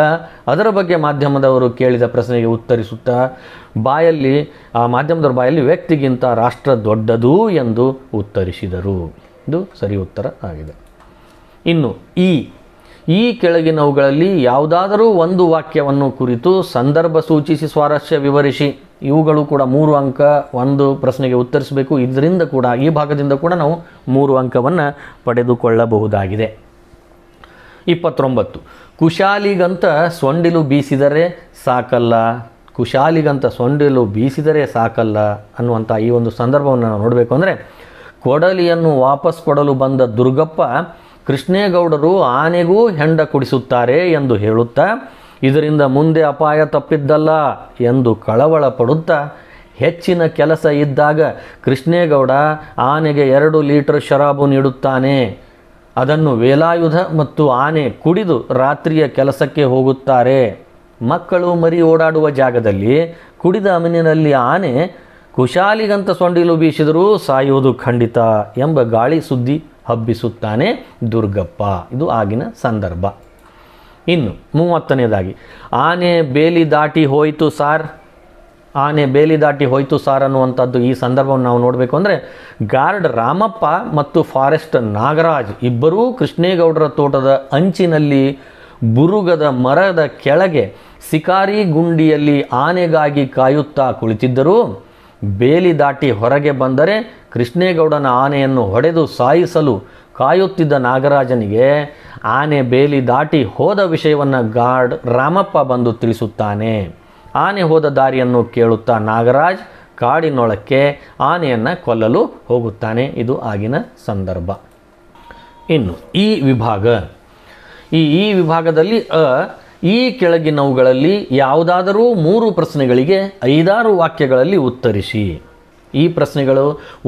ಅದರ ಬಗ್ಗೆ ಮಾಧ್ಯಮದವರು ಕೇಳಿದ ಪ್ರಶ್ನೆಗೆ ಉತ್ತರಿಸುತ್ತಾ ಬಾಯಲ್ಲಿ ಆ ಮಾಧ್ಯಮದವ್ರ ಬಾಯಲ್ಲಿ ವ್ಯಕ್ತಿಗಿಂತ ರಾಷ್ಟ್ರ ದೊಡ್ಡದು ಎಂದು ಉತ್ತರಿಸಿದರು ಇದು ಸರಿ ಉತ್ತರ ಆಗಿದೆ ಇನ್ನು ಈ ಈ ಕೆಳಗಿನವುಗಳಲ್ಲಿ ಯಾವುದಾದರೂ ಒಂದು ವಾಕ್ಯವನ್ನು ಕುರಿತು ಸಂದರ್ಭ ಸೂಚಿಸಿ ಸ್ವಾರಸ್ಯ ವಿವರಿಸಿ ಇವುಗಳು ಕೂಡ ಮೂರು ಅಂಕ ಒಂದು ಪ್ರಶ್ನೆಗೆ ಉತ್ತರಿಸಬೇಕು ಇದರಿಂದ ಕೂಡ ಈ ಭಾಗದಿಂದ ಕೂಡ ನಾವು ಮೂರು ಅಂಕವನ್ನು ಪಡೆದುಕೊಳ್ಳಬಹುದಾಗಿದೆ ಇಪ್ಪತ್ತೊಂಬತ್ತು ಕುಶಾಲಿಗಂತ ಸೊಂಡಿಲು ಬೀಸಿದರೆ ಸಾಕಲ್ಲ ಕುಶಾಲಿಗಂತ ಸೊಂಡಿಲು ಬೀಸಿದರೆ ಸಾಕಲ್ಲ ಅನ್ನುವಂಥ ಈ ಒಂದು ಸಂದರ್ಭವನ್ನು ನಾವು ನೋಡಬೇಕು ಅಂದರೆ ಕೊಡಲಿಯನ್ನು ವಾಪಸ್ ಕೊಡಲು ಬಂದ ದುರ್ಗಪ್ಪ ಕೃಷ್ಣೇಗೌಡರು ಆನೆಗೂ ಹೆಂಡ ಕುಡಿಸುತ್ತಾರೆ ಎಂದು ಹೇಳುತ್ತಾ ಇದರಿಂದ ಮುಂದೆ ಅಪಾಯ ತಪ್ಪಿದ್ದಲ್ಲ ಎಂದು ಕಳವಳ ಪಡುತ್ತಾ ಹೆಚ್ಚಿನ ಕೆಲಸ ಇದ್ದಾಗ ಕೃಷ್ಣೇಗೌಡ ಆನೆಗೆ ಎರಡು ಲೀಟರ್ ಶರಾಬು ನೀಡುತ್ತಾನೆ ಅದನ್ನು ವೇಲಾಯುಧ ಮತ್ತು ಆನೆ ಕುಡಿದು ರಾತ್ರಿಯ ಕೆಲಸಕ್ಕೆ ಹೋಗುತ್ತಾರೆ ಮಕ್ಕಳು ಮರಿ ಓಡಾಡುವ ಜಾಗದಲ್ಲಿ ಕುಡಿದ ಅಮನಿನಲ್ಲಿ ಆನೆ ಕುಶಾಲಿಗಂತ ಸೊಂಡಿಲು ಬೀಸಿದರೂ ಸಾಯುವುದು ಖಂಡಿತ ಎಂಬ ಗಾಳಿ ಸುದ್ದಿ ಹಬ್ಬಿಸುತ್ತಾನೆ ದುರ್ಗಪ್ಪ ಇದು ಆಗಿನ ಸಂದರ್ಭ ಇನ್ನು ಮೂವತ್ತನೇದಾಗಿ ಆನೆ ಬೇಲಿ ದಾಟಿ ಹೋಯಿತು ಸಾರ್ ಆನೆ ಬೇಲಿ ದಾಟಿ ಹೋಯಿತು ಸಾರ್ ಅನ್ನುವಂಥದ್ದು ಈ ಸಂದರ್ಭವನ್ನು ನಾವು ನೋಡಬೇಕು ಅಂದರೆ ಗಾರ್ಡ್ ರಾಮಪ್ಪ ಮತ್ತು ಫಾರೆಸ್ಟ್ ನಾಗರಾಜ್ ಇಬ್ಬರೂ ಕೃಷ್ಣೇಗೌಡರ ತೋಟದ ಅಂಚಿನಲ್ಲಿ ಬುರುಗದ ಮರದ ಕೆಳಗೆ ಸಿಕಾರಿ ಗುಂಡಿಯಲ್ಲಿ ಆನೆಗಾಗಿ ಕಾಯುತ್ತಾ ಕುಳಿತಿದ್ದರು ಬೇಲಿ ದಾಟಿ ಹೊರಗೆ ಬಂದರೆ ಕೃಷ್ಣೇಗೌಡನ ಆನೆಯನ್ನು ಹೊಡೆದು ಸಾಯಿಸಲು ಕಾಯುತ್ತಿದ್ದ ನಾಗರಾಜನಿಗೆ ಆನೆ ಬೇಲಿ ದಾಟಿ ಹೋದ ವಿಷಯವನ್ನು ಗಾರ್ಡ್ ರಾಮಪ್ಪ ಬಂದು ತಿಳಿಸುತ್ತಾನೆ ಆನೆ ಹೋದ ದಾರಿಯನ್ನು ಕೇಳುತ್ತಾ ನಾಗರಾಜ್ ಕಾಡಿನೊಳಕ್ಕೆ ಆನೆಯನ್ನು ಕೊಲ್ಲಲು ಹೋಗುತ್ತಾನೆ ಇದು ಆಗಿನ ಸಂದರ್ಭ ಇನ್ನು ಈ ವಿಭಾಗ ಈ ಈ ವಿಭಾಗದಲ್ಲಿ ಅ ಈ ಕೆಳಗಿನವುಗಳಲ್ಲಿ ಯಾವುದಾದರೂ ಮೂರು ಪ್ರಶ್ನೆಗಳಿಗೆ ಐದಾರು ವಾಕ್ಯಗಳಲ್ಲಿ ಉತ್ತರಿಸಿ ಈ ಪ್ರಶ್ನೆಗಳು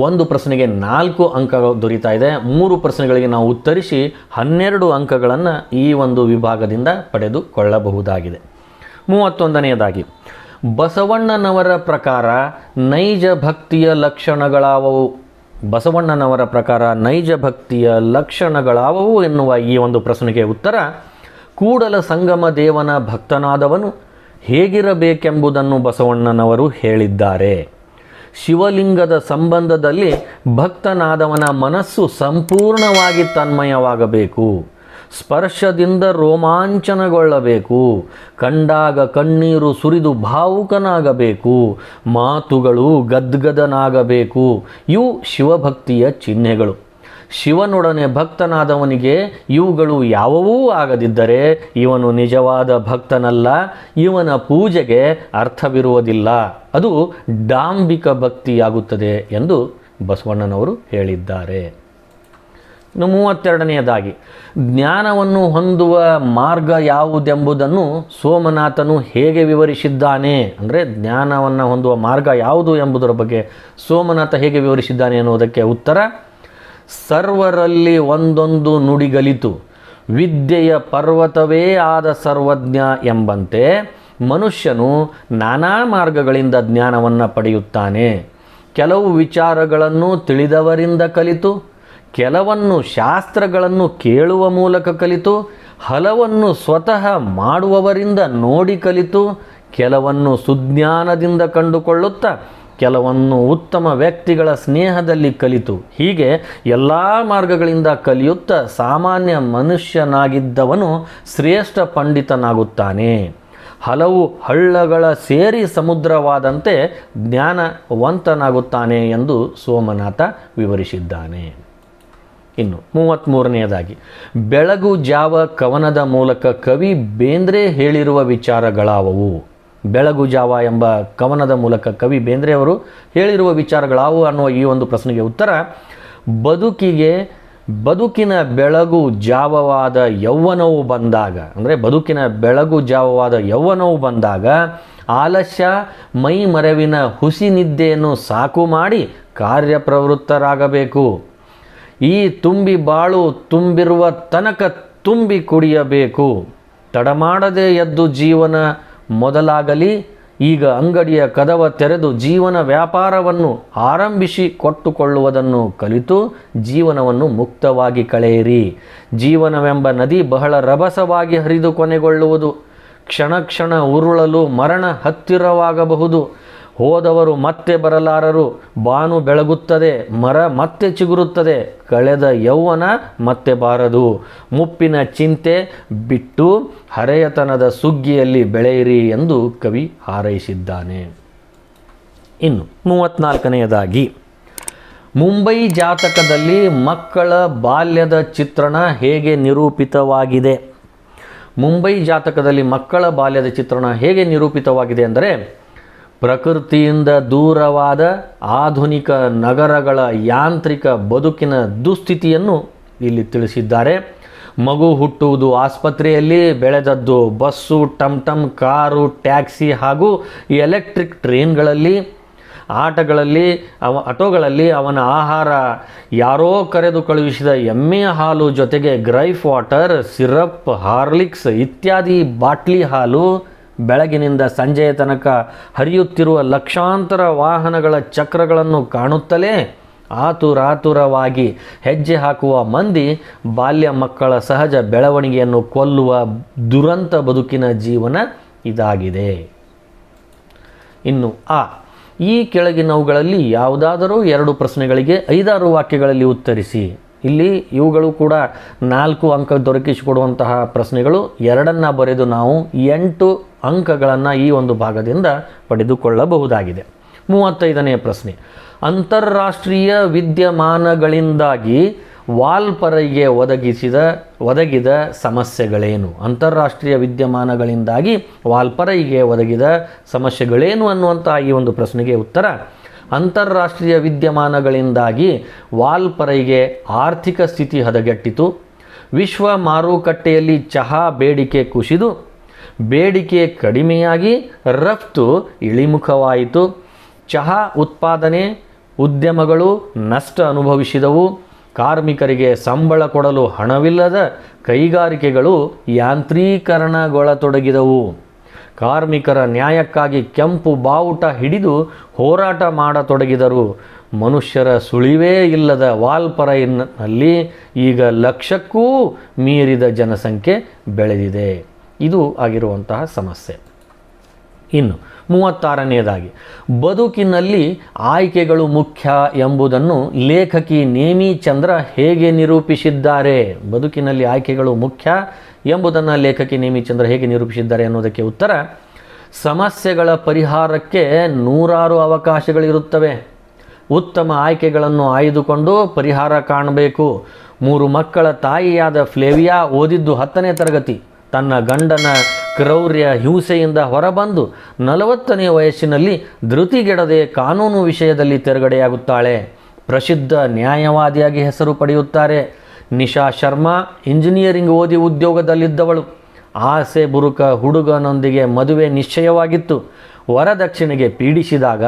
ಒಂದು ಪ್ರಶ್ನೆಗೆ ನಾಲ್ಕು ಅಂಕ ದೊರೀತಾ ಇದೆ ಮೂರು ಪ್ರಶ್ನೆಗಳಿಗೆ ನಾವು ಉತ್ತರಿಸಿ ಹನ್ನೆರಡು ಅಂಕಗಳನ್ನು ಈ ಒಂದು ವಿಭಾಗದಿಂದ ಪಡೆದುಕೊಳ್ಳಬಹುದಾಗಿದೆ ಮೂವತ್ತೊಂದನೆಯದಾಗಿ ಬಸವಣ್ಣನವರ ಪ್ರಕಾರ ನೈಜ ಭಕ್ತಿಯ ಲಕ್ಷಣಗಳಾವವು ಬಸವಣ್ಣನವರ ಪ್ರಕಾರ ನೈಜ ಭಕ್ತಿಯ ಲಕ್ಷಣಗಳಾವವು ಎನ್ನುವ ಈ ಒಂದು ಪ್ರಶ್ನೆಗೆ ಉತ್ತರ ಕೂಡಲ ಸಂಗಮ ದೇವನ ಭಕ್ತನಾದವನು ಹೇಗಿರಬೇಕೆಂಬುದನ್ನು ಬಸವಣ್ಣನವರು ಹೇಳಿದ್ದಾರೆ ಶಿವಲಿಂಗದ ಸಂಬಂಧದಲ್ಲಿ ಭಕ್ತನಾದವನ ಮನಸ್ಸು ಸಂಪೂರ್ಣವಾಗಿ ತನ್ಮಯವಾಗಬೇಕು ಸ್ಪರ್ಶದಿಂದ ರೋಮಾಂಚನಗೊಳ್ಳಬೇಕು ಕಂಡಾಗ ಕಣ್ಣೀರು ಸುರಿದು ಭಾವುಕನಾಗಬೇಕು ಮಾತುಗಳು ಗದ್ಗದನಾಗಬೇಕು ಇವು ಶಿವಭಕ್ತಿಯ ಚಿಹ್ನೆಗಳು ಶಿವನೊಡನೆ ಭಕ್ತನಾದವನಿಗೆ ಇವುಗಳು ಯಾವವೂ ಆಗದಿದ್ದರೆ ಇವನು ನಿಜವಾದ ಭಕ್ತನಲ್ಲ ಇವನ ಪೂಜೆಗೆ ಅರ್ಥವಿರುವುದಿಲ್ಲ ಅದು ಡಾಂಬಿಕ ಭಕ್ತಿಯಾಗುತ್ತದೆ ಎಂದು ಬಸವಣ್ಣನವರು ಹೇಳಿದ್ದಾರೆ ಇನ್ನು ಮೂವತ್ತೆರಡನೆಯದಾಗಿ ಜ್ಞಾನವನ್ನು ಹೊಂದುವ ಮಾರ್ಗ ಯಾವುದೆಂಬುದನ್ನು ಸೋಮನಾಥನು ಹೇಗೆ ವಿವರಿಸಿದ್ದಾನೆ ಅಂದರೆ ಜ್ಞಾನವನ್ನು ಹೊಂದುವ ಮಾರ್ಗ ಯಾವುದು ಎಂಬುದರ ಬಗ್ಗೆ ಸೋಮನಾಥ ಹೇಗೆ ವಿವರಿಸಿದ್ದಾನೆ ಎನ್ನುವುದಕ್ಕೆ ಉತ್ತರ ಸರ್ವರಲ್ಲಿ ಒಂದೊಂದು ನುಡಿಗಲಿತು ವಿದ್ಯೆಯ ಪರ್ವತವೇ ಆದ ಸರ್ವಜ್ಞ ಎಂಬಂತೆ ಮನುಷ್ಯನು ನಾನಾ ಮಾರ್ಗಗಳಿಂದ ಜ್ಞಾನವನ್ನು ಪಡೆಯುತ್ತಾನೆ ಕೆಲವು ವಿಚಾರಗಳನ್ನು ತಿಳಿದವರಿಂದ ಕಲಿತು ಕೆಲವನ್ನು ಶಾಸ್ತ್ರಗಳನ್ನು ಕೇಳುವ ಮೂಲಕ ಕಲಿತು ಹಲವನ್ನು ಸ್ವತಃ ಮಾಡುವವರಿಂದ ನೋಡಿ ಕಲಿತು ಕೆಲವನ್ನು ಸುಜ್ಞಾನದಿಂದ ಕಂಡುಕೊಳ್ಳುತ್ತಾ ಕೆಲವನ್ನು ಉತ್ತಮ ವ್ಯಕ್ತಿಗಳ ಸ್ನೇಹದಲ್ಲಿ ಕಲಿತು ಹೀಗೆ ಎಲ್ಲ ಮಾರ್ಗಗಳಿಂದ ಕಲಿಯುತ್ತ ಸಾಮಾನ್ಯ ಮನುಷ್ಯನಾಗಿದ್ದವನು ಶ್ರೇಷ್ಠ ಪಂಡಿತನಾಗುತ್ತಾನೆ ಹಲವು ಹಳ್ಳಗಳ ಸೇರಿ ಸಮುದ್ರವಾದಂತೆ ಜ್ಞಾನವಂತನಾಗುತ್ತಾನೆ ಎಂದು ಸೋಮನಾಥ ವಿವರಿಸಿದ್ದಾನೆ ಇನ್ನು ಮೂವತ್ತ್ಮೂರನೆಯದಾಗಿ ಬೆಳಗು ಜಾವ ಕವನದ ಮೂಲಕ ಕವಿ ಬೇಂದ್ರೆ ಹೇಳಿರುವ ವಿಚಾರಗಳಾವವು ಬೆಳಗು ಜಾವ ಎಂಬ ಕವನದ ಮೂಲಕ ಕವಿ ಬೇಂದ್ರೆಯವರು ಹೇಳಿರುವ ವಿಚಾರಗಳಾವು ಅನ್ನುವ ಈ ಒಂದು ಪ್ರಶ್ನೆಗೆ ಉತ್ತರ ಬದುಕಿಗೆ ಬದುಕಿನ ಬೆಳಗು ಜಾವವಾದ ಯೌವನವು ಬಂದಾಗ ಅಂದರೆ ಬದುಕಿನ ಬೆಳಗು ಜಾವವಾದ ಯೌವನವು ಬಂದಾಗ ಆಲಸ್ಯ ಮೈ ಮರವಿನ ಹುಸಿ ನಿದ್ದೆಯನ್ನು ಸಾಕು ಮಾಡಿ ಕಾರ್ಯಪ್ರವೃತ್ತರಾಗಬೇಕು ಈ ತುಂಬಿ ಬಾಳು ತುಂಬಿರುವ ತನಕ ತುಂಬಿ ಕುಡಿಯಬೇಕು ತಡಮಾಡದೆ ಎದ್ದು ಜೀವನ ಮೊದಲಾಗಲಿ ಈಗ ಅಂಗಡಿಯ ಕದವ ತೆರೆದು ಜೀವನ ವ್ಯಾಪಾರವನ್ನು ಆರಂಭಿಸಿ ಕೊಟ್ಟುಕೊಳ್ಳುವುದನ್ನು ಕಲಿತು ಜೀವನವನ್ನು ಮುಕ್ತವಾಗಿ ಕಳೆಯಿರಿ ಜೀವನವೆಂಬ ನದಿ ಬಹಳ ರಭಸವಾಗಿ ಹರಿದು ಕೊನೆಗೊಳ್ಳುವುದು ಕ್ಷಣ ಕ್ಷಣ ಉರುಳಲು ಮರಣ ಹತ್ತಿರವಾಗಬಹುದು ಹೋದವರು ಮತ್ತೆ ಬರಲಾರರು ಬಾನು ಬೆಳಗುತ್ತದೆ ಮರ ಮತ್ತೆ ಚಿಗುರುತ್ತದೆ ಕಳೆದ ಯೌವನ ಮತ್ತೆ ಬಾರದು ಮುಪ್ಪಿನ ಚಿಂತೆ ಬಿಟ್ಟು ಹರೆಯತನದ ಸುಗ್ಗಿಯಲ್ಲಿ ಬೆಳೆಯಿರಿ ಎಂದು ಕವಿ ಹಾರೈಸಿದ್ದಾನೆ ಇನ್ನು ಮೂವತ್ನಾಲ್ಕನೆಯದಾಗಿ ಮುಂಬೈ ಜಾತಕದಲ್ಲಿ ಮಕ್ಕಳ ಬಾಲ್ಯದ ಚಿತ್ರಣ ಹೇಗೆ ನಿರೂಪಿತವಾಗಿದೆ ಮುಂಬೈ ಜಾತಕದಲ್ಲಿ ಮಕ್ಕಳ ಬಾಲ್ಯದ ಚಿತ್ರಣ ಹೇಗೆ ನಿರೂಪಿತವಾಗಿದೆ ಅಂದರೆ ಪ್ರಕೃತಿಯಿಂದ ದೂರವಾದ ಆಧುನಿಕ ನಗರಗಳ ಯಾಂತ್ರಿಕ ಬದುಕಿನ ದುಸ್ಥಿತಿಯನ್ನು ಇಲ್ಲಿ ತಿಳಿಸಿದ್ದಾರೆ ಮಗು ಹುಟ್ಟುವುದು ಆಸ್ಪತ್ರೆಯಲ್ಲಿ ಬೆಳೆದದ್ದು ಬಸ್ಸು ಟಮ್ ಟಮ್ ಕಾರು ಟ್ಯಾಕ್ಸಿ ಹಾಗೂ ಎಲೆಕ್ಟ್ರಿಕ್ ಟ್ರೈನ್ಗಳಲ್ಲಿ ಆಟಗಳಲ್ಲಿ ಅವ ಆಟೋಗಳಲ್ಲಿ ಅವನ ಆಹಾರ ಯಾರೋ ಕರೆದು ಕಳುಹಿಸಿದ ಎಮ್ಮೆ ಹಾಲು ಜೊತೆಗೆ ಗ್ರೈಫ್ ವಾಟರ್ ಸಿರಪ್ ಹಾರ್ಲಿಕ್ಸ್ ಇತ್ಯಾದಿ ಬಾಟ್ಲಿ ಹಾಲು ಬೆಳಗಿನಿಂದ ಸಂಜೆಯ ತನಕ ಹರಿಯುತ್ತಿರುವ ಲಕ್ಷಾಂತರ ವಾಹನಗಳ ಚಕ್ರಗಳನ್ನು ಕಾಣುತ್ತಲೇ ಆತುರಾತುರವಾಗಿ ಹೆಜ್ಜೆ ಹಾಕುವ ಮಂದಿ ಬಾಲ್ಯ ಮಕ್ಕಳ ಸಹಜ ಬೆಳವಣಿಗೆಯನ್ನು ಕೊಲ್ಲುವ ದುರಂತ ಬದುಕಿನ ಜೀವನ ಇದಾಗಿದೆ ಇನ್ನು ಆ ಈ ಕೆಳಗಿನವುಗಳಲ್ಲಿ ಯಾವುದಾದರೂ ಎರಡು ಪ್ರಶ್ನೆಗಳಿಗೆ ಐದಾರು ವಾಕ್ಯಗಳಲ್ಲಿ ಉತ್ತರಿಸಿ ಇಲ್ಲಿ ಇವುಗಳು ಕೂಡ ನಾಲ್ಕು ಅಂಕ ದೊರಕಿಸಿಕೊಡುವಂತಹ ಪ್ರಶ್ನೆಗಳು ಎರಡನ್ನ ಬರೆದು ನಾವು ಎಂಟು ಅಂಕಗಳನ್ನು ಈ ಒಂದು ಭಾಗದಿಂದ ಪಡೆದುಕೊಳ್ಳಬಹುದಾಗಿದೆ ಮೂವತ್ತೈದನೆಯ ಪ್ರಶ್ನೆ ಅಂತಾರಾಷ್ಟ್ರೀಯ ವಿದ್ಯಮಾನಗಳಿಂದಾಗಿ ವಾಲ್ಪರೈಗೆ ಒದಗಿಸಿದ ಒದಗಿದ ಸಮಸ್ಯೆಗಳೇನು ಅಂತಾರಾಷ್ಟ್ರೀಯ ವಿದ್ಯಮಾನಗಳಿಂದಾಗಿ ವಾಲ್ಪರೈಗೆ ಒದಗಿದ ಸಮಸ್ಯೆಗಳೇನು ಅನ್ನುವಂತಹ ಈ ಒಂದು ಪ್ರಶ್ನೆಗೆ ಉತ್ತರ ಅಂತಾರಾಷ್ಟ್ರೀಯ ವಿದ್ಯಮಾನಗಳಿಂದಾಗಿ ವಾಲ್ಪರೈಗೆ ಆರ್ಥಿಕ ಸ್ಥಿತಿ ಹದಗೆಟ್ಟಿತು ವಿಶ್ವ ಮಾರುಕಟ್ಟೆಯಲ್ಲಿ ಚಹಾ ಬೇಡಿಕೆ ಕುಸಿದು ಬೇಡಿಕೆ ಕಡಿಮೆಯಾಗಿ ರಫ್ತು ಇಳಿಮುಖವಾಯಿತು ಚಹಾ ಉತ್ಪಾದನೆ ಉದ್ಯಮಗಳು ನಷ್ಟ ಅನುಭವಿಸಿದವು ಕಾರ್ಮಿಕರಿಗೆ ಸಂಬಳ ಕೊಡಲು ಹಣವಿಲ್ಲದ ಕೈಗಾರಿಕೆಗಳು ಯಾಂತ್ರೀಕರಣಗೊಳತೊಡಗಿದವು ಕಾರ್ಮಿಕರ ನ್ಯಾಯಕ್ಕಾಗಿ ಕೆಂಪು ಬಾವುಟ ಹಿಡಿದು ಹೋರಾಟ ಮಾಡತೊಡಗಿದರು ಮನುಷ್ಯರ ಸುಳಿವೇ ಇಲ್ಲದ ವಾಲ್ಪರೈನಲ್ಲಿ ಈಗ ಲಕ್ಷಕ್ಕೂ ಮೀರಿದ ಜನಸಂಖ್ಯೆ ಬೆಳೆದಿದೆ ಇದು ಆಗಿರುವಂತಹ ಸಮಸ್ಯೆ ಇನ್ನು ಮೂವತ್ತಾರನೆಯದಾಗಿ ಬದುಕಿನಲ್ಲಿ ಆಯ್ಕೆಗಳು ಮುಖ್ಯ ಎಂಬುದನ್ನು ಲೇಖಕಿ ನೇಮಿ ಚಂದ್ರ ಹೇಗೆ ನಿರೂಪಿಸಿದ್ದಾರೆ ಬದುಕಿನಲ್ಲಿ ಆಯ್ಕೆಗಳು ಮುಖ್ಯ ಎಂಬುದನ್ನು ಲೇಖಕಿ ನೇಮಿ ಚಂದ್ರ ಹೇಗೆ ನಿರೂಪಿಸಿದ್ದಾರೆ ಅನ್ನೋದಕ್ಕೆ ಉತ್ತರ ಸಮಸ್ಯೆಗಳ ಪರಿಹಾರಕ್ಕೆ ನೂರಾರು ಅವಕಾಶಗಳಿರುತ್ತವೆ ಉತ್ತಮ ಆಯ್ಕೆಗಳನ್ನು ಆಯ್ದುಕೊಂಡು ಪರಿಹಾರ ಕಾಣಬೇಕು ಮೂರು ಮಕ್ಕಳ ತಾಯಿಯಾದ ಫ್ಲೇವಿಯಾ ಓದಿದ್ದು ಹತ್ತನೇ ತರಗತಿ ತನ್ನ ಗಂಡನ ಕ್ರೌರ್ಯ ಹಿಂಸೆಯಿಂದ ಹೊರಬಂದು ನಲವತ್ತನೇ ವಯಸ್ಸಿನಲ್ಲಿ ಧೃತಿಗೆಡದೆ ಕಾನೂನು ವಿಷಯದಲ್ಲಿ ತೆರಗಡೆಯಾಗುತ್ತಾಳೆ ಪ್ರಸಿದ್ಧ ನ್ಯಾಯವಾದಿಯಾಗಿ ಹೆಸರು ಪಡೆಯುತ್ತಾರೆ ನಿಶಾ ಶರ್ಮಾ ಇಂಜಿನಿಯರಿಂಗ್ ಓದಿ ಉದ್ಯೋಗದಲ್ಲಿದ್ದವಳು ಆಸೆ ಬುರುಕ ಹುಡುಗನೊಂದಿಗೆ ಮದುವೆ ನಿಶ್ಚಯವಾಗಿತ್ತು ವರದಕ್ಷಿಣೆಗೆ ಪೀಡಿಸಿದಾಗ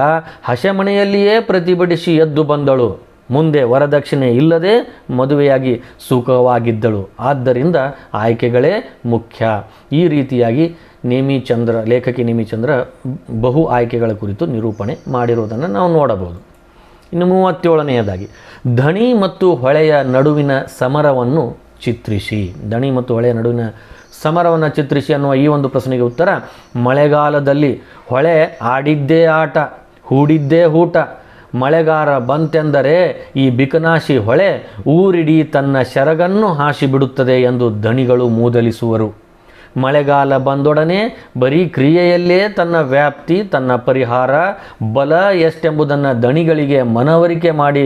ಹಸೆಮಣೆಯಲ್ಲಿಯೇ ಪ್ರತಿಭಟಿಸಿ ಎದ್ದು ಬಂದಳು ಮುಂದೆ ವರದಕ್ಷಿಣೆ ಇಲ್ಲದೆ ಮದುವೆಯಾಗಿ ಸುಖವಾಗಿದ್ದಳು ಆದ್ದರಿಂದ ಆಯ್ಕೆಗಳೇ ಮುಖ್ಯ ಈ ರೀತಿಯಾಗಿ ನೇಮಿಚಂದ್ರ ಲೇಖಕಿ ನೇಮಿಚಂದ್ರ ಬಹು ಆಯ್ಕೆಗಳ ಕುರಿತು ನಿರೂಪಣೆ ಮಾಡಿರುವುದನ್ನು ನಾವು ನೋಡಬಹುದು ಇನ್ನು ಮೂವತ್ತೇಳನೆಯದಾಗಿ ಧಣಿ ಮತ್ತು ಹೊಳೆಯ ನಡುವಿನ ಸಮರವನ್ನು ಚಿತ್ರಿಸಿ ದಣಿ ಮತ್ತು ಹೊಳೆಯ ನಡುವಿನ ಸಮರವನ್ನು ಚಿತ್ರಿಸಿ ಅನ್ನುವ ಈ ಒಂದು ಪ್ರಶ್ನೆಗೆ ಉತ್ತರ ಮಳೆಗಾಲದಲ್ಲಿ ಹೊಳೆ ಆಡಿದ್ದೇ ಆಟ ಹೂಡಿದ್ದೇ ಊಟ ಮಳೆಗಾರ ಬಂತೆಂದರೆ ಈ ಬಿಕನಾಶಿ ಹೊಳೆ ಊರಿಡಿ ತನ್ನ ಶರಗನ್ನು ಹಾಸಿಬಿಡುತ್ತದೆ ಎಂದು ದಣಿಗಳು ಮೂದಲಿಸುವರು ಮಳೆಗಾಲ ಬಂದೊಡನೆ ಬರೀ ಕ್ರಿಯೆಯಲ್ಲೇ ತನ್ನ ವ್ಯಾಪ್ತಿ ತನ್ನ ಪರಿಹಾರ ಬಲ ಎಷ್ಟೆಂಬುದನ್ನು ದಣಿಗಳಿಗೆ ಮನವರಿಕೆ ಮಾಡಿ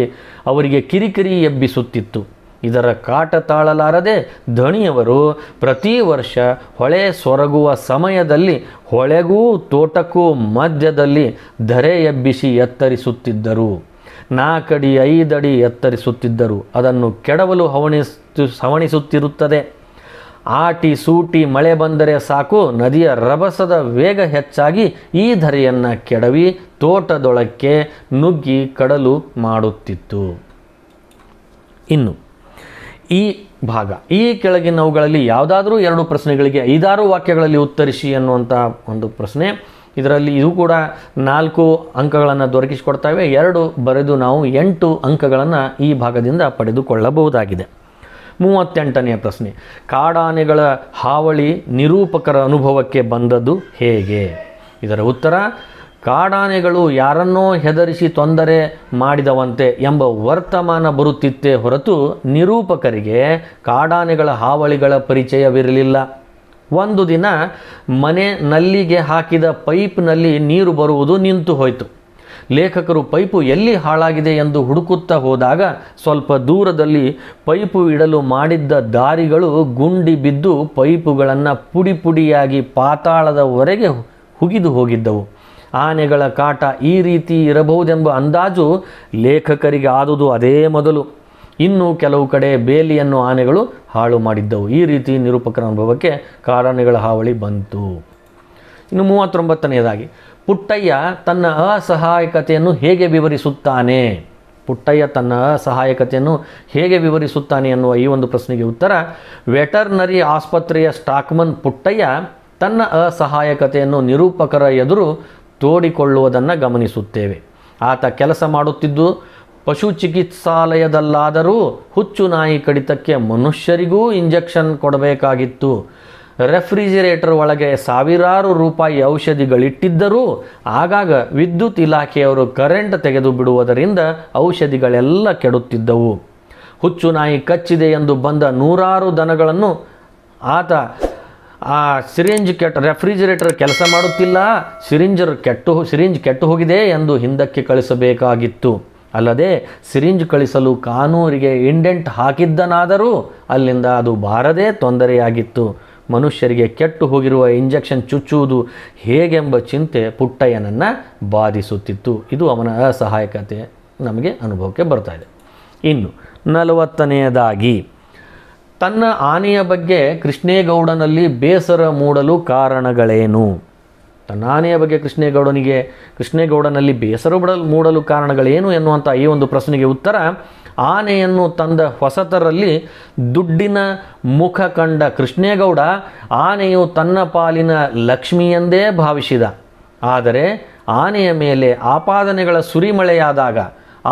ಅವರಿಗೆ ಕಿರಿಕಿರಿ ಎಬ್ಬಿಸುತ್ತಿತ್ತು ಇದರ ಕಾಟ ತಾಳಲಾರದೆ ಧಣಿಯವರು ಪ್ರತಿ ವರ್ಷ ಹೊಳೆ ಸೊರಗುವ ಸಮಯದಲ್ಲಿ ಹೊಳೆಗೂ ತೋಟಕ್ಕೂ ಮಧ್ಯದಲ್ಲಿ ಧರೆ ಎಬ್ಬಿಸಿ ಎತ್ತರಿಸುತ್ತಿದ್ದರು ನಾಲ್ಕಡಿ ಐದಡಿ ಎತ್ತರಿಸುತ್ತಿದ್ದರು ಅದನ್ನು ಕೆಡವಲು ಹವಣಿಸ್ತು ಹವಣಿಸುತ್ತಿರುತ್ತದೆ ಆಟಿ ಸೂಟಿ ಮಳೆ ಬಂದರೆ ಸಾಕು ನದಿಯ ರಭಸದ ವೇಗ ಹೆಚ್ಚಾಗಿ ಈ ಧರೆಯನ್ನು ಕೆಡವಿ ತೋಟದೊಳಕ್ಕೆ ನುಗ್ಗಿ ಕಡಲು ಮಾಡುತ್ತಿತ್ತು ಇನ್ನು ಈ ಭಾಗ ಈ ಕೆಳಗಿನವುಗಳಲ್ಲಿ ಯಾವುದಾದ್ರೂ ಎರಡು ಪ್ರಶ್ನೆಗಳಿಗೆ ಐದಾರು ವಾಕ್ಯಗಳಲ್ಲಿ ಉತ್ತರಿಸಿ ಅನ್ನುವಂಥ ಒಂದು ಪ್ರಶ್ನೆ ಇದರಲ್ಲಿ ಇದು ಕೂಡ ನಾಲ್ಕು ಅಂಕಗಳನ್ನು ದೊರಕಿಸಿಕೊಡ್ತವೆ ಎರಡು ಬರೆದು ನಾವು ಎಂಟು ಅಂಕಗಳನ್ನು ಈ ಭಾಗದಿಂದ ಪಡೆದುಕೊಳ್ಳಬಹುದಾಗಿದೆ ಮೂವತ್ತೆಂಟನೆಯ ಪ್ರಶ್ನೆ ಕಾಡಾನೆಗಳ ಹಾವಳಿ ನಿರೂಪಕರ ಅನುಭವಕ್ಕೆ ಬಂದದ್ದು ಹೇಗೆ ಇದರ ಉತ್ತರ ಕಾಡಾನೆಗಳು ಯಾರನ್ನೋ ಹೆದರಿಸಿ ತೊಂದರೆ ಮಾಡಿದವಂತೆ ಎಂಬ ವರ್ತಮಾನ ಬರುತ್ತಿತ್ತೇ ಹೊರತು ನಿರೂಪಕರಿಗೆ ಕಾಡಾನೆಗಳ ಹಾವಳಿಗಳ ಪರಿಚಯವಿರಲಿಲ್ಲ ಒಂದು ದಿನ ಮನೆ ನಲ್ಲಿಗೆ ಹಾಕಿದ ಪೈಪ್ನಲ್ಲಿ ನೀರು ಬರುವುದು ನಿಂತು ಹೋಯಿತು ಲೇಖಕರು ಪೈಪು ಎಲ್ಲಿ ಹಾಳಾಗಿದೆ ಎಂದು ಹುಡುಕುತ್ತಾ ಹೋದಾಗ ಸ್ವಲ್ಪ ದೂರದಲ್ಲಿ ಪೈಪು ಇಡಲು ಮಾಡಿದ್ದ ದಾರಿಗಳು ಗುಂಡಿ ಬಿದ್ದು ಪೈಪುಗಳನ್ನು ಪುಡಿ ಪುಡಿಯಾಗಿ ಪಾತಾಳದವರೆಗೆ ಹುಗಿದು ಹೋಗಿದ್ದವು ಆನೆಗಳ ಕಾಟ ಈ ರೀತಿ ಇರಬಹುದೆಂಬ ಅಂದಾಜು ಲೇಖಕರಿಗೆ ಆದುದು ಅದೇ ಮೊದಲು ಇನ್ನು ಕೆಲವು ಕಡೆ ಬೇಲಿಯನ್ನು ಆನೆಗಳು ಹಾಳು ಮಾಡಿದ್ದವು ಈ ರೀತಿ ನಿರೂಪಕರ ಅನುಭವಕ್ಕೆ ಕಾಡಾನೆಗಳ ಹಾವಳಿ ಬಂತು ಇನ್ನು ಮೂವತ್ತೊಂಬತ್ತನೆಯದಾಗಿ ಪುಟ್ಟಯ್ಯ ತನ್ನ ಅಸಹಾಯಕತೆಯನ್ನು ಹೇಗೆ ವಿವರಿಸುತ್ತಾನೆ ಪುಟ್ಟಯ್ಯ ತನ್ನ ಅಸಹಾಯಕತೆಯನ್ನು ಹೇಗೆ ವಿವರಿಸುತ್ತಾನೆ ಎನ್ನುವ ಈ ಒಂದು ಪ್ರಶ್ನೆಗೆ ಉತ್ತರ ವೆಟರ್ನರಿ ಆಸ್ಪತ್ರೆಯ ಸ್ಟಾಕ್ಮನ್ ಪುಟ್ಟಯ್ಯ ತನ್ನ ಅಸಹಾಯಕತೆಯನ್ನು ನಿರೂಪಕರ ಎದುರು ತೋಡಿಕೊಳ್ಳುವುದನ್ನು ಗಮನಿಸುತ್ತೇವೆ ಆತ ಕೆಲಸ ಮಾಡುತ್ತಿದ್ದು ಪಶು ಚಿಕಿತ್ಸಾಲಯದಲ್ಲಾದರೂ ಹುಚ್ಚು ನಾಯಿ ಕಡಿತಕ್ಕೆ ಮನುಷ್ಯರಿಗೂ ಇಂಜೆಕ್ಷನ್ ಕೊಡಬೇಕಾಗಿತ್ತು ರೆಫ್ರಿಜಿರೇಟರ್ ಒಳಗೆ ಸಾವಿರಾರು ರೂಪಾಯಿ ಔಷಧಿಗಳಿಟ್ಟಿದ್ದರೂ ಆಗಾಗ ವಿದ್ಯುತ್ ಇಲಾಖೆಯವರು ಕರೆಂಟ್ ತೆಗೆದು ಬಿಡುವುದರಿಂದ ಔಷಧಿಗಳೆಲ್ಲ ಕೆಡುತ್ತಿದ್ದವು ಹುಚ್ಚು ನಾಯಿ ಕಚ್ಚಿದೆ ಎಂದು ಬಂದ ನೂರಾರು ದನಗಳನ್ನು ಆತ ಆ ಸಿರಿಂಜ್ ಕೆಟ್ಟ ರೆಫ್ರಿಜಿರೇಟರ್ ಕೆಲಸ ಮಾಡುತ್ತಿಲ್ಲ ಸಿರಿಂಜರ್ ಕೆಟ್ಟು ಸಿರಿಂಜ್ ಕೆಟ್ಟು ಹೋಗಿದೆ ಎಂದು ಹಿಂದಕ್ಕೆ ಕಳಿಸಬೇಕಾಗಿತ್ತು ಅಲ್ಲದೆ ಸಿರಿಂಜ್ ಕಳಿಸಲು ಕಾನೂರಿಗೆ ಇಂಡೆಂಟ್ ಹಾಕಿದ್ದನಾದರೂ ಅಲ್ಲಿಂದ ಅದು ಬಾರದೇ ತೊಂದರೆಯಾಗಿತ್ತು ಮನುಷ್ಯರಿಗೆ ಕೆಟ್ಟು ಹೋಗಿರುವ ಇಂಜೆಕ್ಷನ್ ಚುಚ್ಚುವುದು ಹೇಗೆಂಬ ಚಿಂತೆ ಪುಟ್ಟಯ್ಯನನ್ನು ಬಾಧಿಸುತ್ತಿತ್ತು ಇದು ಅವನ ಅಸಹಾಯಕತೆ ನಮಗೆ ಅನುಭವಕ್ಕೆ ಬರ್ತಾ ಇದೆ ಇನ್ನು ನಲವತ್ತನೆಯದಾಗಿ ತನ್ನ ಆನೆಯ ಬಗ್ಗೆ ಕೃಷ್ಣೇಗೌಡನಲ್ಲಿ ಬೇಸರ ಮೂಡಲು ಕಾರಣಗಳೇನು ತನ್ನ ಆನೆಯ ಬಗ್ಗೆ ಕೃಷ್ಣೇಗೌಡನಿಗೆ ಕೃಷ್ಣೇಗೌಡನಲ್ಲಿ ಬೇಸರ ಬಿಡಲು ಮೂಡಲು ಕಾರಣಗಳೇನು ಎನ್ನುವಂಥ ಈ ಒಂದು ಪ್ರಶ್ನೆಗೆ ಉತ್ತರ ಆನೆಯನ್ನು ತಂದ ಹೊಸತರಲ್ಲಿ ದುಡ್ಡಿನ ಮುಖ ಕಂಡ ಕೃಷ್ಣೇಗೌಡ ಆನೆಯು ತನ್ನ ಪಾಲಿನ ಲಕ್ಷ್ಮಿಯೆಂದೇ ಭಾವಿಸಿದ ಆದರೆ ಆನೆಯ ಮೇಲೆ ಆಪಾದನೆಗಳ ಸುರಿಮಳೆಯಾದಾಗ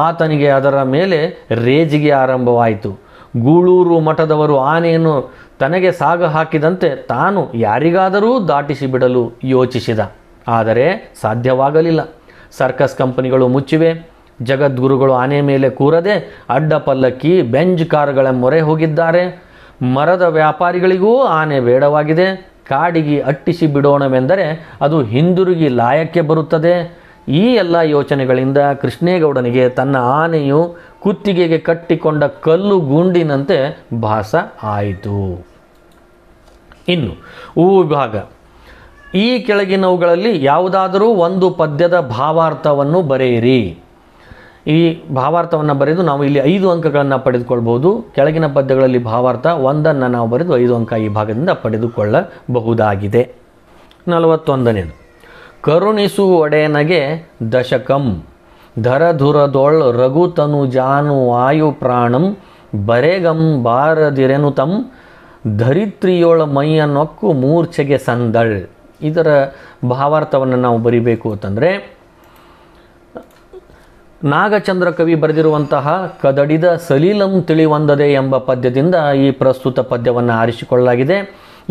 ಆತನಿಗೆ ಅದರ ಮೇಲೆ ರೇಜಿಗೆ ಆರಂಭವಾಯಿತು ಗೂಳೂರು ಮಠದವರು ಆನೆಯನ್ನು ತನಗೆ ಸಾಗ ಹಾಕಿದಂತೆ ತಾನು ಯಾರಿಗಾದರೂ ದಾಟಿಸಿ ಬಿಡಲು ಯೋಚಿಸಿದ ಆದರೆ ಸಾಧ್ಯವಾಗಲಿಲ್ಲ ಸರ್ಕಸ್ ಕಂಪನಿಗಳು ಮುಚ್ಚಿವೆ ಜಗದ್ಗುರುಗಳು ಆನೆ ಮೇಲೆ ಕೂರದೆ ಅಡ್ಡ ಪಲ್ಲಕ್ಕಿ ಬೆಂಜ್ ಕಾರುಗಳ ಮೊರೆ ಹೋಗಿದ್ದಾರೆ ಮರದ ವ್ಯಾಪಾರಿಗಳಿಗೂ ಆನೆ ಬೇಡವಾಗಿದೆ ಕಾಡಿಗೆ ಅಟ್ಟಿಸಿ ಬಿಡೋಣವೆಂದರೆ ಅದು ಹಿಂದಿರುಗಿ ಲಾಯಕ್ಕೆ ಬರುತ್ತದೆ ಈ ಎಲ್ಲ ಯೋಚನೆಗಳಿಂದ ಕೃಷ್ಣೇಗೌಡನಿಗೆ ತನ್ನ ಆನೆಯು ಕುತ್ತಿಗೆಗೆ ಕಟ್ಟಿಕೊಂಡ ಕಲ್ಲು ಗುಂಡಿನಂತೆ ಭಾಸ ಆಯಿತು ಇನ್ನು ಊ ವಿಭಾಗ ಈ ಕೆಳಗಿನವುಗಳಲ್ಲಿ ಯಾವುದಾದರೂ ಒಂದು ಪದ್ಯದ ಭಾವಾರ್ಥವನ್ನು ಬರೆಯಿರಿ ಈ ಭಾವಾರ್ಥವನ್ನು ಬರೆದು ನಾವು ಇಲ್ಲಿ ಐದು ಅಂಕಗಳನ್ನು ಪಡೆದುಕೊಳ್ಬೋದು ಕೆಳಗಿನ ಪದ್ಯಗಳಲ್ಲಿ ಭಾವಾರ್ಥ ಒಂದನ್ನು ನಾವು ಬರೆದು ಐದು ಅಂಕ ಈ ಭಾಗದಿಂದ ಪಡೆದುಕೊಳ್ಳಬಹುದಾಗಿದೆ ನಲವತ್ತೊಂದನೇದು ಕರುಣಿಸು ಒಡೆಯನಗೆ ದಶಕಂ ಧರಧುರದೊಳ್ ರಘು ತನು ಜಾನು ವಾಯು ಪ್ರಾಣಂ ಬರೆಗಂ ಬಾರದಿರೆನು ತಂ ಧರಿತ್ರಿಯೊಳ ಮೈಯ ನೊಕ್ಕು ಮೂರ್ಛೆಗೆ ಸಂದಳ್ ಇದರ ಭಾವಾರ್ಥವನ್ನು ನಾವು ಬರಿಬೇಕು ಅಂತಂದರೆ ನಾಗಚಂದ್ರ ಕವಿ ಬರೆದಿರುವಂತಹ ಕದಡಿದ ಸಲೀಲಂ ತಿಳಿವಂದದೆ ಎಂಬ ಪದ್ಯದಿಂದ ಈ ಪ್ರಸ್ತುತ ಪದ್ಯವನ್ನು ಆರಿಸಿಕೊಳ್ಳಲಾಗಿದೆ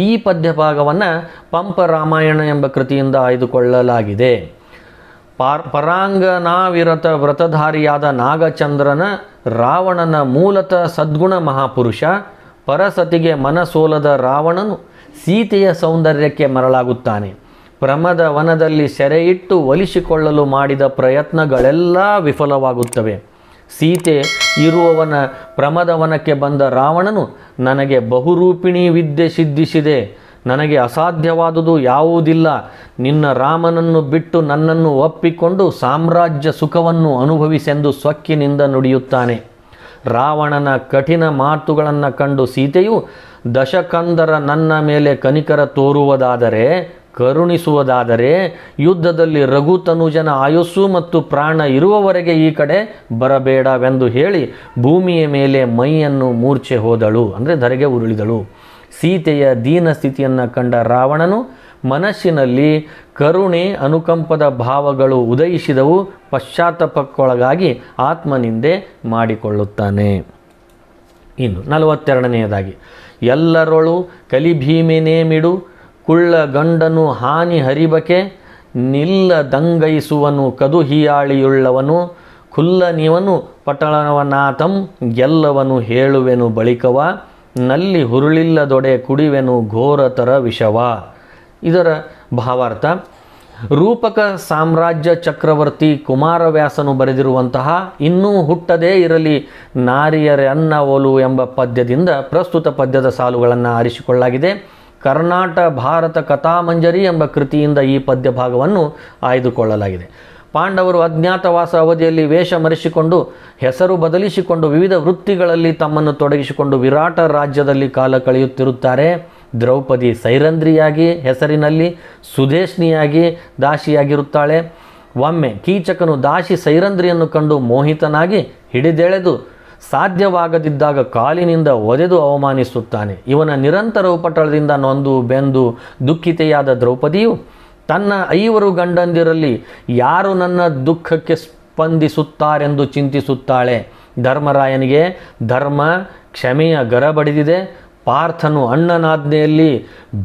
ಈ ಪದ್ಯಭಾಗವನ್ನು ಪಂಪ ರಾಮಾಯಣ ಎಂಬ ಕೃತಿಯಿಂದ ಆಯ್ದುಕೊಳ್ಳಲಾಗಿದೆ ಪಾರ್ ಪರಾಂಗನಾವಿರತ ವ್ರತಧಾರಿಯಾದ ನಾಗಚಂದ್ರನ ರಾವಣನ ಮೂಲತ ಸದ್ಗುಣ ಮಹಾಪುರುಷ ಪರಸತಿಗೆ ಮನಸೋಲದ ರಾವಣನು ಸೀತೆಯ ಸೌಂದರ್ಯಕ್ಕೆ ಮರಳಾಗುತ್ತಾನೆ ಪ್ರಮದ ವನದಲ್ಲಿ ಸೆರೆಯಿಟ್ಟು ಒಲಿಸಿಕೊಳ್ಳಲು ಮಾಡಿದ ಪ್ರಯತ್ನಗಳೆಲ್ಲ ವಿಫಲವಾಗುತ್ತವೆ ಸೀತೆ ಇರುವವನ ಪ್ರಮದವನಕ್ಕೆ ಬಂದ ರಾವಣನು ನನಗೆ ಬಹುರೂಪಿಣಿ ವಿದ್ಯೆ ಸಿದ್ಧಿಸಿದೆ ನನಗೆ ಅಸಾಧ್ಯವಾದುದು ಯಾವುದಿಲ್ಲ ನಿನ್ನ ರಾಮನನ್ನು ಬಿಟ್ಟು ನನ್ನನ್ನು ಒಪ್ಪಿಕೊಂಡು ಸಾಮ್ರಾಜ್ಯ ಸುಖವನ್ನು ಅನುಭವಿಸೆಂದು ಸೊಕ್ಕಿನಿಂದ ನುಡಿಯುತ್ತಾನೆ ರಾವಣನ ಕಠಿಣ ಮಾತುಗಳನ್ನು ಕಂಡು ಸೀತೆಯು ದಶಕಂದರ ನನ್ನ ಮೇಲೆ ಕನಿಕರ ತೋರುವುದಾದರೆ ಕರುಣಿಸುವುದಾದರೆ ಯುದ್ಧದಲ್ಲಿ ರಘುತನುಜನ ಆಯುಸ್ಸು ಮತ್ತು ಪ್ರಾಣ ಇರುವವರೆಗೆ ಈ ಕಡೆ ಬರಬೇಡವೆಂದು ಹೇಳಿ ಭೂಮಿಯ ಮೇಲೆ ಮೈಯನ್ನು ಮೂರ್ಛೆ ಹೋದಳು ಅಂದರೆ ಧರೆಗೆ ಉರುಳಿದಳು ಸೀತೆಯ ದೀನ ಸ್ಥಿತಿಯನ್ನು ಕಂಡ ರಾವಣನು ಮನಸ್ಸಿನಲ್ಲಿ ಕರುಣೆ ಅನುಕಂಪದ ಭಾವಗಳು ಉದಯಿಸಿದವು ಪಶ್ಚಾತ್ತಾಪಕ್ಕೊಳಗಾಗಿ ಆತ್ಮನಿಂದೆ ಮಾಡಿಕೊಳ್ಳುತ್ತಾನೆ ಇನ್ನು ನಲವತ್ತೆರಡನೆಯದಾಗಿ ಎಲ್ಲರೊಳು ಕಲಿಭೀಮೆನೇಮಿಡು ಕುಳ್ಳ ಗಂಡನು ಹಾನಿ ಹರಿಬಕೆ ನಿಲ್ಲ ನಿಲ್ಲದಂಗೈಸುವನು ಕದುಹಿಯಾಳಿಯುಳ್ಳವನು ಖುಲ್ಲನಿವನು ಪಟಳವನಾಥಂ ಗೆಲ್ಲವನು ಹೇಳುವೆನು ಬಳಿಕವ ನಲ್ಲಿ ಹುರುಳಿಲ್ಲದೊಡೆ ಕುಡಿವೆನು ಘೋರತರ ವಿಷವ ಇದರ ಭಾವಾರ್ಥ ರೂಪಕ ಸಾಮ್ರಾಜ್ಯ ಚಕ್ರವರ್ತಿ ಕುಮಾರವ್ಯಾಸನು ಬರೆದಿರುವಂತಹ ಇನ್ನೂ ಹುಟ್ಟದೇ ಇರಲಿ ಅನ್ನ ಒಲು ಎಂಬ ಪದ್ಯದಿಂದ ಪ್ರಸ್ತುತ ಪದ್ಯದ ಸಾಲುಗಳನ್ನು ಆರಿಸಿಕೊಳ್ಳಲಾಗಿದೆ ಕರ್ನಾಟ ಭಾರತ ಕಥಾಮಂಜರಿ ಎಂಬ ಕೃತಿಯಿಂದ ಈ ಪದ್ಯ ಭಾಗವನ್ನು ಆಯ್ದುಕೊಳ್ಳಲಾಗಿದೆ ಪಾಂಡವರು ಅಜ್ಞಾತವಾಸ ಅವಧಿಯಲ್ಲಿ ವೇಷ ಮರೆಸಿಕೊಂಡು ಹೆಸರು ಬದಲಿಸಿಕೊಂಡು ವಿವಿಧ ವೃತ್ತಿಗಳಲ್ಲಿ ತಮ್ಮನ್ನು ತೊಡಗಿಸಿಕೊಂಡು ವಿರಾಟ ರಾಜ್ಯದಲ್ಲಿ ಕಾಲ ಕಳೆಯುತ್ತಿರುತ್ತಾರೆ ದ್ರೌಪದಿ ಸೈರಂದ್ರಿಯಾಗಿ ಹೆಸರಿನಲ್ಲಿ ಸುದೇಶ್ನಿಯಾಗಿ ದಾಸಿಯಾಗಿರುತ್ತಾಳೆ ಒಮ್ಮೆ ಕೀಚಕನು ದಾಸಿ ಸೈರಂದ್ರಿಯನ್ನು ಕಂಡು ಮೋಹಿತನಾಗಿ ಹಿಡಿದೆಳೆದು ಸಾಧ್ಯವಾಗದಿದ್ದಾಗ ಕಾಲಿನಿಂದ ಒದೆದು ಅವಮಾನಿಸುತ್ತಾನೆ ಇವನ ನಿರಂತರ ಉಪಟಳದಿಂದ ನೊಂದು ಬೆಂದು ದುಃಖಿತೆಯಾದ ದ್ರೌಪದಿಯು ತನ್ನ ಐವರು ಗಂಡಂದಿರಲ್ಲಿ ಯಾರು ನನ್ನ ದುಃಖಕ್ಕೆ ಸ್ಪಂದಿಸುತ್ತಾರೆಂದು ಚಿಂತಿಸುತ್ತಾಳೆ ಧರ್ಮರಾಯನಿಗೆ ಧರ್ಮ ಕ್ಷಮೆಯ ಗರ ಬಡಿದಿದೆ ಪಾರ್ಥನು ಅಣ್ಣನಾಜ್ಞೆಯಲ್ಲಿ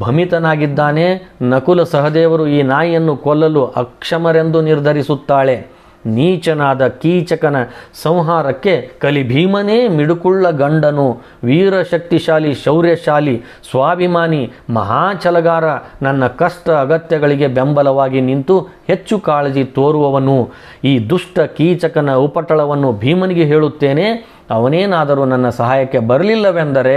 ಭಮಿತನಾಗಿದ್ದಾನೆ ನಕುಲ ಸಹದೇವರು ಈ ನಾಯಿಯನ್ನು ಕೊಲ್ಲಲು ಅಕ್ಷಮರೆಂದು ನಿರ್ಧರಿಸುತ್ತಾಳೆ ನೀಚನಾದ ಕೀಚಕನ ಸಂಹಾರಕ್ಕೆ ಕಲಿ ಭೀಮನೇ ಮಿಡುಕುಳ್ಳ ಗಂಡನು ವೀರಶಕ್ತಿಶಾಲಿ ಶೌರ್ಯಶಾಲಿ ಸ್ವಾಭಿಮಾನಿ ಮಹಾಚಲಗಾರ ನನ್ನ ಕಷ್ಟ ಅಗತ್ಯಗಳಿಗೆ ಬೆಂಬಲವಾಗಿ ನಿಂತು ಹೆಚ್ಚು ಕಾಳಜಿ ತೋರುವವನು ಈ ದುಷ್ಟ ಕೀಚಕನ ಉಪಟಳವನ್ನು ಭೀಮನಿಗೆ ಹೇಳುತ್ತೇನೆ ಅವನೇನಾದರೂ ನನ್ನ ಸಹಾಯಕ್ಕೆ ಬರಲಿಲ್ಲವೆಂದರೆ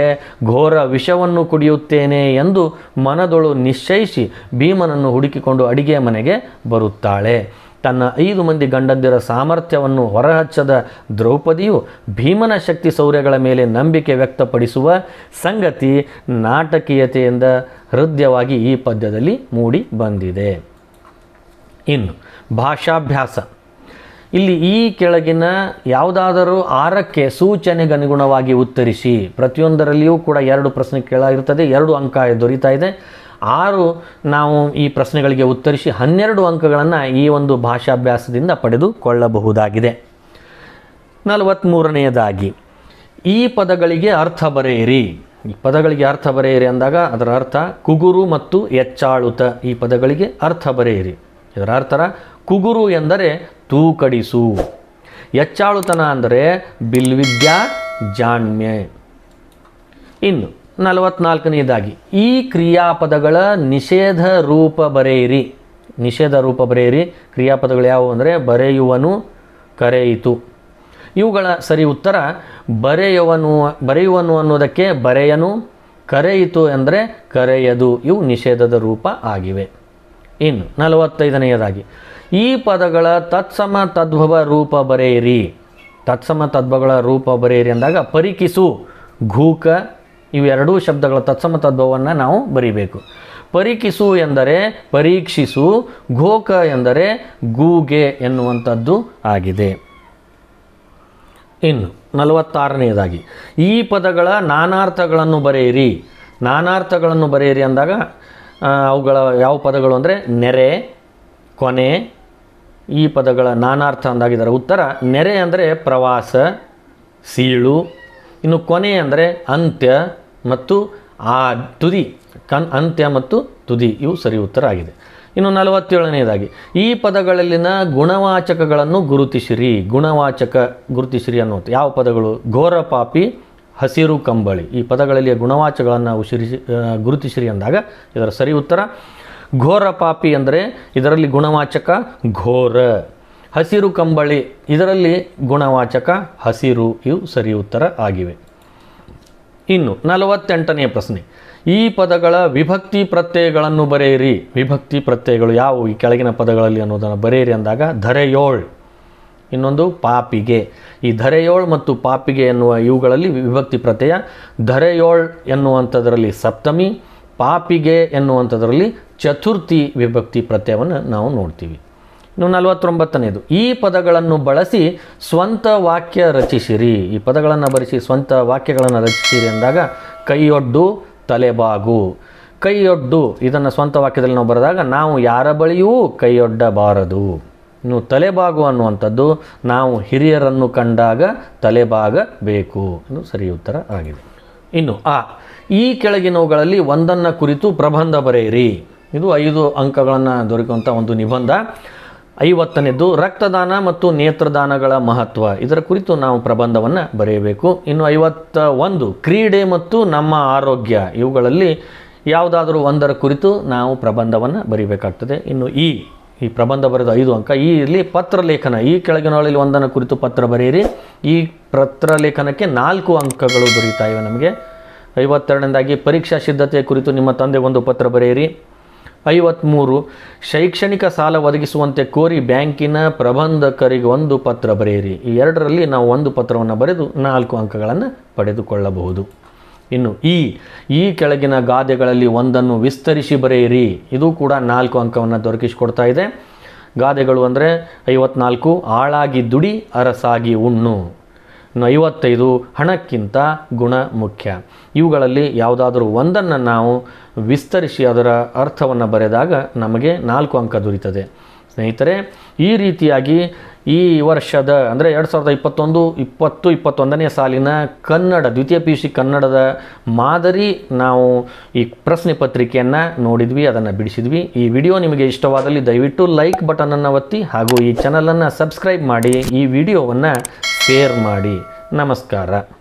ಘೋರ ವಿಷವನ್ನು ಕುಡಿಯುತ್ತೇನೆ ಎಂದು ಮನದೊಳು ನಿಶ್ಚಯಿಸಿ ಭೀಮನನ್ನು ಹುಡುಕಿಕೊಂಡು ಅಡಿಗೆ ಮನೆಗೆ ಬರುತ್ತಾಳೆ ತನ್ನ ಐದು ಮಂದಿ ಗಂಡಂದಿರ ಸಾಮರ್ಥ್ಯವನ್ನು ಹೊರಹಚ್ಚದ ದ್ರೌಪದಿಯು ಭೀಮನ ಶಕ್ತಿ ಸೌರ್ಯಗಳ ಮೇಲೆ ನಂಬಿಕೆ ವ್ಯಕ್ತಪಡಿಸುವ ಸಂಗತಿ ನಾಟಕೀಯತೆಯಿಂದ ಹೃದಯವಾಗಿ ಈ ಪದ್ಯದಲ್ಲಿ ಮೂಡಿ ಬಂದಿದೆ ಇನ್ನು ಭಾಷಾಭ್ಯಾಸ ಇಲ್ಲಿ ಈ ಕೆಳಗಿನ ಯಾವುದಾದರೂ ಆರಕ್ಕೆ ಸೂಚನೆಗನುಗುಣವಾಗಿ ಉತ್ತರಿಸಿ ಪ್ರತಿಯೊಂದರಲ್ಲಿಯೂ ಕೂಡ ಎರಡು ಪ್ರಶ್ನೆ ಕೇಳಾಗಿರ್ತದೆ ಎರಡು ಅಂಕ ದೊರೀತಾ ಇದೆ ಆರು ನಾವು ಈ ಪ್ರಶ್ನೆಗಳಿಗೆ ಉತ್ತರಿಸಿ ಹನ್ನೆರಡು ಅಂಕಗಳನ್ನು ಈ ಒಂದು ಭಾಷಾಭ್ಯಾಸದಿಂದ ಪಡೆದುಕೊಳ್ಳಬಹುದಾಗಿದೆ ನಲವತ್ತ್ಮೂರನೆಯದಾಗಿ ಈ ಪದಗಳಿಗೆ ಅರ್ಥ ಬರೆಯಿರಿ ಈ ಪದಗಳಿಗೆ ಅರ್ಥ ಬರೆಯಿರಿ ಅಂದಾಗ ಅದರ ಅರ್ಥ ಕುಗುರು ಮತ್ತು ಎಚ್ಚಾಳುತ ಈ ಪದಗಳಿಗೆ ಅರ್ಥ ಬರೆಯಿರಿ ಇದರ ಅರ್ಥ ಕುಗುರು ಎಂದರೆ ತೂಕಡಿಸು ಎಚ್ಚಾಳುತನ ಅಂದರೆ ಬಿಲ್ವಿದ್ಯಾ ಜಾಣ್ಮೆ ಇನ್ನು ನಲವತ್ನಾಲ್ಕನೆಯದಾಗಿ ಈ ಕ್ರಿಯಾಪದಗಳ ನಿಷೇಧ ರೂಪ ಬರೆಯಿರಿ ನಿಷೇಧ ರೂಪ ಬರೆಯಿರಿ ಕ್ರಿಯಾಪದಗಳು ಯಾವುವು ಅಂದರೆ ಬರೆಯುವನು ಕರೆಯಿತು ಇವುಗಳ ಸರಿ ಉತ್ತರ ಬರೆಯುವನು ಬರೆಯುವನು ಅನ್ನೋದಕ್ಕೆ ಬರೆಯನು ಕರೆಯಿತು ಅಂದರೆ ಕರೆಯದು ಇವು ನಿಷೇಧದ ರೂಪ ಆಗಿವೆ ಇನ್ನು ನಲವತ್ತೈದನೆಯದಾಗಿ ಈ ಪದಗಳ ತತ್ಸಮ ತದ್ಭವ ರೂಪ ಬರೆಯಿರಿ ತತ್ಸಮ ತದ್ಭವಗಳ ರೂಪ ಬರೆಯಿರಿ ಅಂದಾಗ ಪರಿಕಿಸು ಘೂಕ ಇವೆರಡೂ ಶಬ್ದಗಳ ತತ್ಸಮ ತದ್ಭವವನ್ನು ನಾವು ಬರೀಬೇಕು ಪರೀಕ್ಷಿಸು ಎಂದರೆ ಪರೀಕ್ಷಿಸು ಘೋಕ ಎಂದರೆ ಗೂಗೆ ಎನ್ನುವಂಥದ್ದು ಆಗಿದೆ ಇನ್ನು ನಲವತ್ತಾರನೆಯದಾಗಿ ಈ ಪದಗಳ ನಾನಾರ್ಥಗಳನ್ನು ಬರೆಯಿರಿ ನಾನಾರ್ಥಗಳನ್ನು ಬರೆಯಿರಿ ಅಂದಾಗ ಅವುಗಳ ಯಾವ ಪದಗಳು ಅಂದರೆ ನೆರೆ ಕೊನೆ ಈ ಪದಗಳ ನಾನಾರ್ಥ ಅಂದಾಗಿದ್ದಾರೆ ಉತ್ತರ ನೆರೆ ಅಂದರೆ ಪ್ರವಾಸ ಸೀಳು ಇನ್ನು ಕೊನೆ ಅಂದರೆ ಅಂತ್ಯ ಮತ್ತು ಆ ತುದಿ ಕನ್ ಅಂತ್ಯ ಮತ್ತು ತುದಿ ಇವು ಸರಿ ಉತ್ತರ ಆಗಿದೆ ಇನ್ನು ನಲವತ್ತೇಳನೆಯದಾಗಿ ಈ ಪದಗಳಲ್ಲಿನ ಗುಣವಾಚಕಗಳನ್ನು ಗುರುತಿಸಿರಿ ಗುಣವಾಚಕ ಗುರುತಿಸಿರಿ ಅನ್ನುವಂಥ ಯಾವ ಪದಗಳು ಪಾಪಿ ಹಸಿರು ಕಂಬಳಿ ಈ ಪದಗಳಲ್ಲಿಯ ಗುಣವಾಚಗಳನ್ನು ಉಸಿರಿಸಿ ಗುರುತಿಸಿರಿ ಅಂದಾಗ ಇದರ ಸರಿ ಉತ್ತರ ಘೋರ ಪಾಪಿ ಅಂದರೆ ಇದರಲ್ಲಿ ಗುಣವಾಚಕ ಘೋರ ಹಸಿರು ಕಂಬಳಿ ಇದರಲ್ಲಿ ಗುಣವಾಚಕ ಹಸಿರು ಇವು ಸರಿ ಉತ್ತರ ಆಗಿವೆ ಇನ್ನು ನಲವತ್ತೆಂಟನೆಯ ಪ್ರಶ್ನೆ ಈ ಪದಗಳ ವಿಭಕ್ತಿ ಪ್ರತ್ಯಯಗಳನ್ನು ಬರೆಯಿರಿ ವಿಭಕ್ತಿ ಪ್ರತ್ಯಯಗಳು ಯಾವುವು ಈ ಕೆಳಗಿನ ಪದಗಳಲ್ಲಿ ಅನ್ನೋದನ್ನು ಬರೆಯಿರಿ ಅಂದಾಗ ಧರೆಯೋಳ್ ಇನ್ನೊಂದು ಪಾಪಿಗೆ ಈ ಧರೆಯೋಳ್ ಮತ್ತು ಪಾಪಿಗೆ ಎನ್ನುವ ಇವುಗಳಲ್ಲಿ ವಿಭಕ್ತಿ ಪ್ರತ್ಯಯ ಧರೆಯೋಳ್ ಎನ್ನುವಂಥದ್ರಲ್ಲಿ ಸಪ್ತಮಿ ಪಾಪಿಗೆ ಎನ್ನುವಂಥದ್ರಲ್ಲಿ ಚತುರ್ಥಿ ವಿಭಕ್ತಿ ಪ್ರತ್ಯಯವನ್ನು ನಾವು ನೋಡ್ತೀವಿ ನಲವತ್ತೊಂಬತ್ತನೇದು ಈ ಪದಗಳನ್ನು ಬಳಸಿ ಸ್ವಂತ ವಾಕ್ಯ ರಚಿಸಿರಿ ಈ ಪದಗಳನ್ನು ಬರೆಸಿ ಸ್ವಂತ ವಾಕ್ಯಗಳನ್ನು ರಚಿಸಿರಿ ಅಂದಾಗ ಕೈಯೊಡ್ಡು ತಲೆಬಾಗು ಕೈಯೊಡ್ಡು ಇದನ್ನು ಸ್ವಂತ ವಾಕ್ಯದಲ್ಲಿ ನಾವು ಬರೆದಾಗ ನಾವು ಯಾರ ಬಳಿಯೂ ಕೈಯೊಡ್ಡಬಾರದು ಇನ್ನು ತಲೆಬಾಗು ಅನ್ನುವಂಥದ್ದು ನಾವು ಹಿರಿಯರನ್ನು ಕಂಡಾಗ ತಲೆಬಾಗಬೇಕು ಇದು ಸರಿ ಉತ್ತರ ಆಗಿದೆ ಇನ್ನು ಆ ಈ ಕೆಳಗಿನವುಗಳಲ್ಲಿ ಒಂದನ್ನು ಕುರಿತು ಪ್ರಬಂಧ ಬರೆಯಿರಿ ಇದು ಐದು ಅಂಕಗಳನ್ನು ದೊರಕುವಂಥ ಒಂದು ನಿಬಂಧ ಐವತ್ತನೇದು ರಕ್ತದಾನ ಮತ್ತು ನೇತ್ರದಾನಗಳ ಮಹತ್ವ ಇದರ ಕುರಿತು ನಾವು ಪ್ರಬಂಧವನ್ನು ಬರೆಯಬೇಕು ಇನ್ನು ಐವತ್ತ ಒಂದು ಕ್ರೀಡೆ ಮತ್ತು ನಮ್ಮ ಆರೋಗ್ಯ ಇವುಗಳಲ್ಲಿ ಯಾವುದಾದರೂ ಒಂದರ ಕುರಿತು ನಾವು ಪ್ರಬಂಧವನ್ನು ಬರೀಬೇಕಾಗ್ತದೆ ಇನ್ನು ಈ ಈ ಪ್ರಬಂಧ ಬರೆದ ಐದು ಅಂಕ ಈ ಇಲ್ಲಿ ಪತ್ರಲೇಖನ ಈ ಕೆಳಗಿನೊಳಲ್ಲಿ ಒಂದನ್ನು ಕುರಿತು ಪತ್ರ ಬರೆಯಿರಿ ಈ ಪತ್ರಲೇಖನಕ್ಕೆ ನಾಲ್ಕು ಅಂಕಗಳು ದೊರೆಯುತ್ತವೆ ನಮಗೆ ಐವತ್ತೆರಡನೇದಾಗಿ ಪರೀಕ್ಷಾ ಸಿದ್ಧತೆ ಕುರಿತು ನಿಮ್ಮ ತಂದೆ ಒಂದು ಪತ್ರ ಬರೆಯಿರಿ ಐವತ್ಮೂರು ಶೈಕ್ಷಣಿಕ ಸಾಲ ಒದಗಿಸುವಂತೆ ಕೋರಿ ಬ್ಯಾಂಕಿನ ಪ್ರಬಂಧಕರಿಗೆ ಒಂದು ಪತ್ರ ಬರೆಯಿರಿ ಈ ಎರಡರಲ್ಲಿ ನಾವು ಒಂದು ಪತ್ರವನ್ನು ಬರೆದು ನಾಲ್ಕು ಅಂಕಗಳನ್ನು ಪಡೆದುಕೊಳ್ಳಬಹುದು ಇನ್ನು ಈ ಈ ಕೆಳಗಿನ ಗಾದೆಗಳಲ್ಲಿ ಒಂದನ್ನು ವಿಸ್ತರಿಸಿ ಬರೆಯಿರಿ ಇದು ಕೂಡ ನಾಲ್ಕು ಅಂಕವನ್ನು ದೊರಕಿಸಿಕೊಡ್ತಾ ಇದೆ ಗಾದೆಗಳು ಅಂದರೆ ಐವತ್ನಾಲ್ಕು ಆಳಾಗಿ ದುಡಿ ಅರಸಾಗಿ ಉಣ್ಣು ಐವತ್ತೈದು ಹಣಕ್ಕಿಂತ ಗುಣ ಮುಖ್ಯ ಇವುಗಳಲ್ಲಿ ಯಾವುದಾದರೂ ಒಂದನ್ನು ನಾವು ವಿಸ್ತರಿಸಿ ಅದರ ಅರ್ಥವನ್ನು ಬರೆದಾಗ ನಮಗೆ ನಾಲ್ಕು ಅಂಕ ದೊರೀತದೆ ಸ್ನೇಹಿತರೆ ಈ ರೀತಿಯಾಗಿ ಈ ವರ್ಷದ ಅಂದರೆ ಎರಡು ಸಾವಿರದ ಇಪ್ಪತ್ತೊಂದು ಇಪ್ಪತ್ತು ಇಪ್ಪತ್ತೊಂದನೇ ಸಾಲಿನ ಕನ್ನಡ ದ್ವಿತೀಯ ಪಿ ಯು ಸಿ ಕನ್ನಡದ ಮಾದರಿ ನಾವು ಈ ಪ್ರಶ್ನೆ ಪತ್ರಿಕೆಯನ್ನು ನೋಡಿದ್ವಿ ಅದನ್ನು ಬಿಡಿಸಿದ್ವಿ ಈ ವಿಡಿಯೋ ನಿಮಗೆ ಇಷ್ಟವಾದಲ್ಲಿ ದಯವಿಟ್ಟು ಲೈಕ್ ಬಟನನ್ನು ಒತ್ತಿ ಹಾಗೂ ಈ ಚಾನಲನ್ನು ಸಬ್ಸ್ಕ್ರೈಬ್ ಮಾಡಿ ಈ ವಿಡಿಯೋವನ್ನು ಶೇರ್ ಮಾಡಿ ನಮಸ್ಕಾರ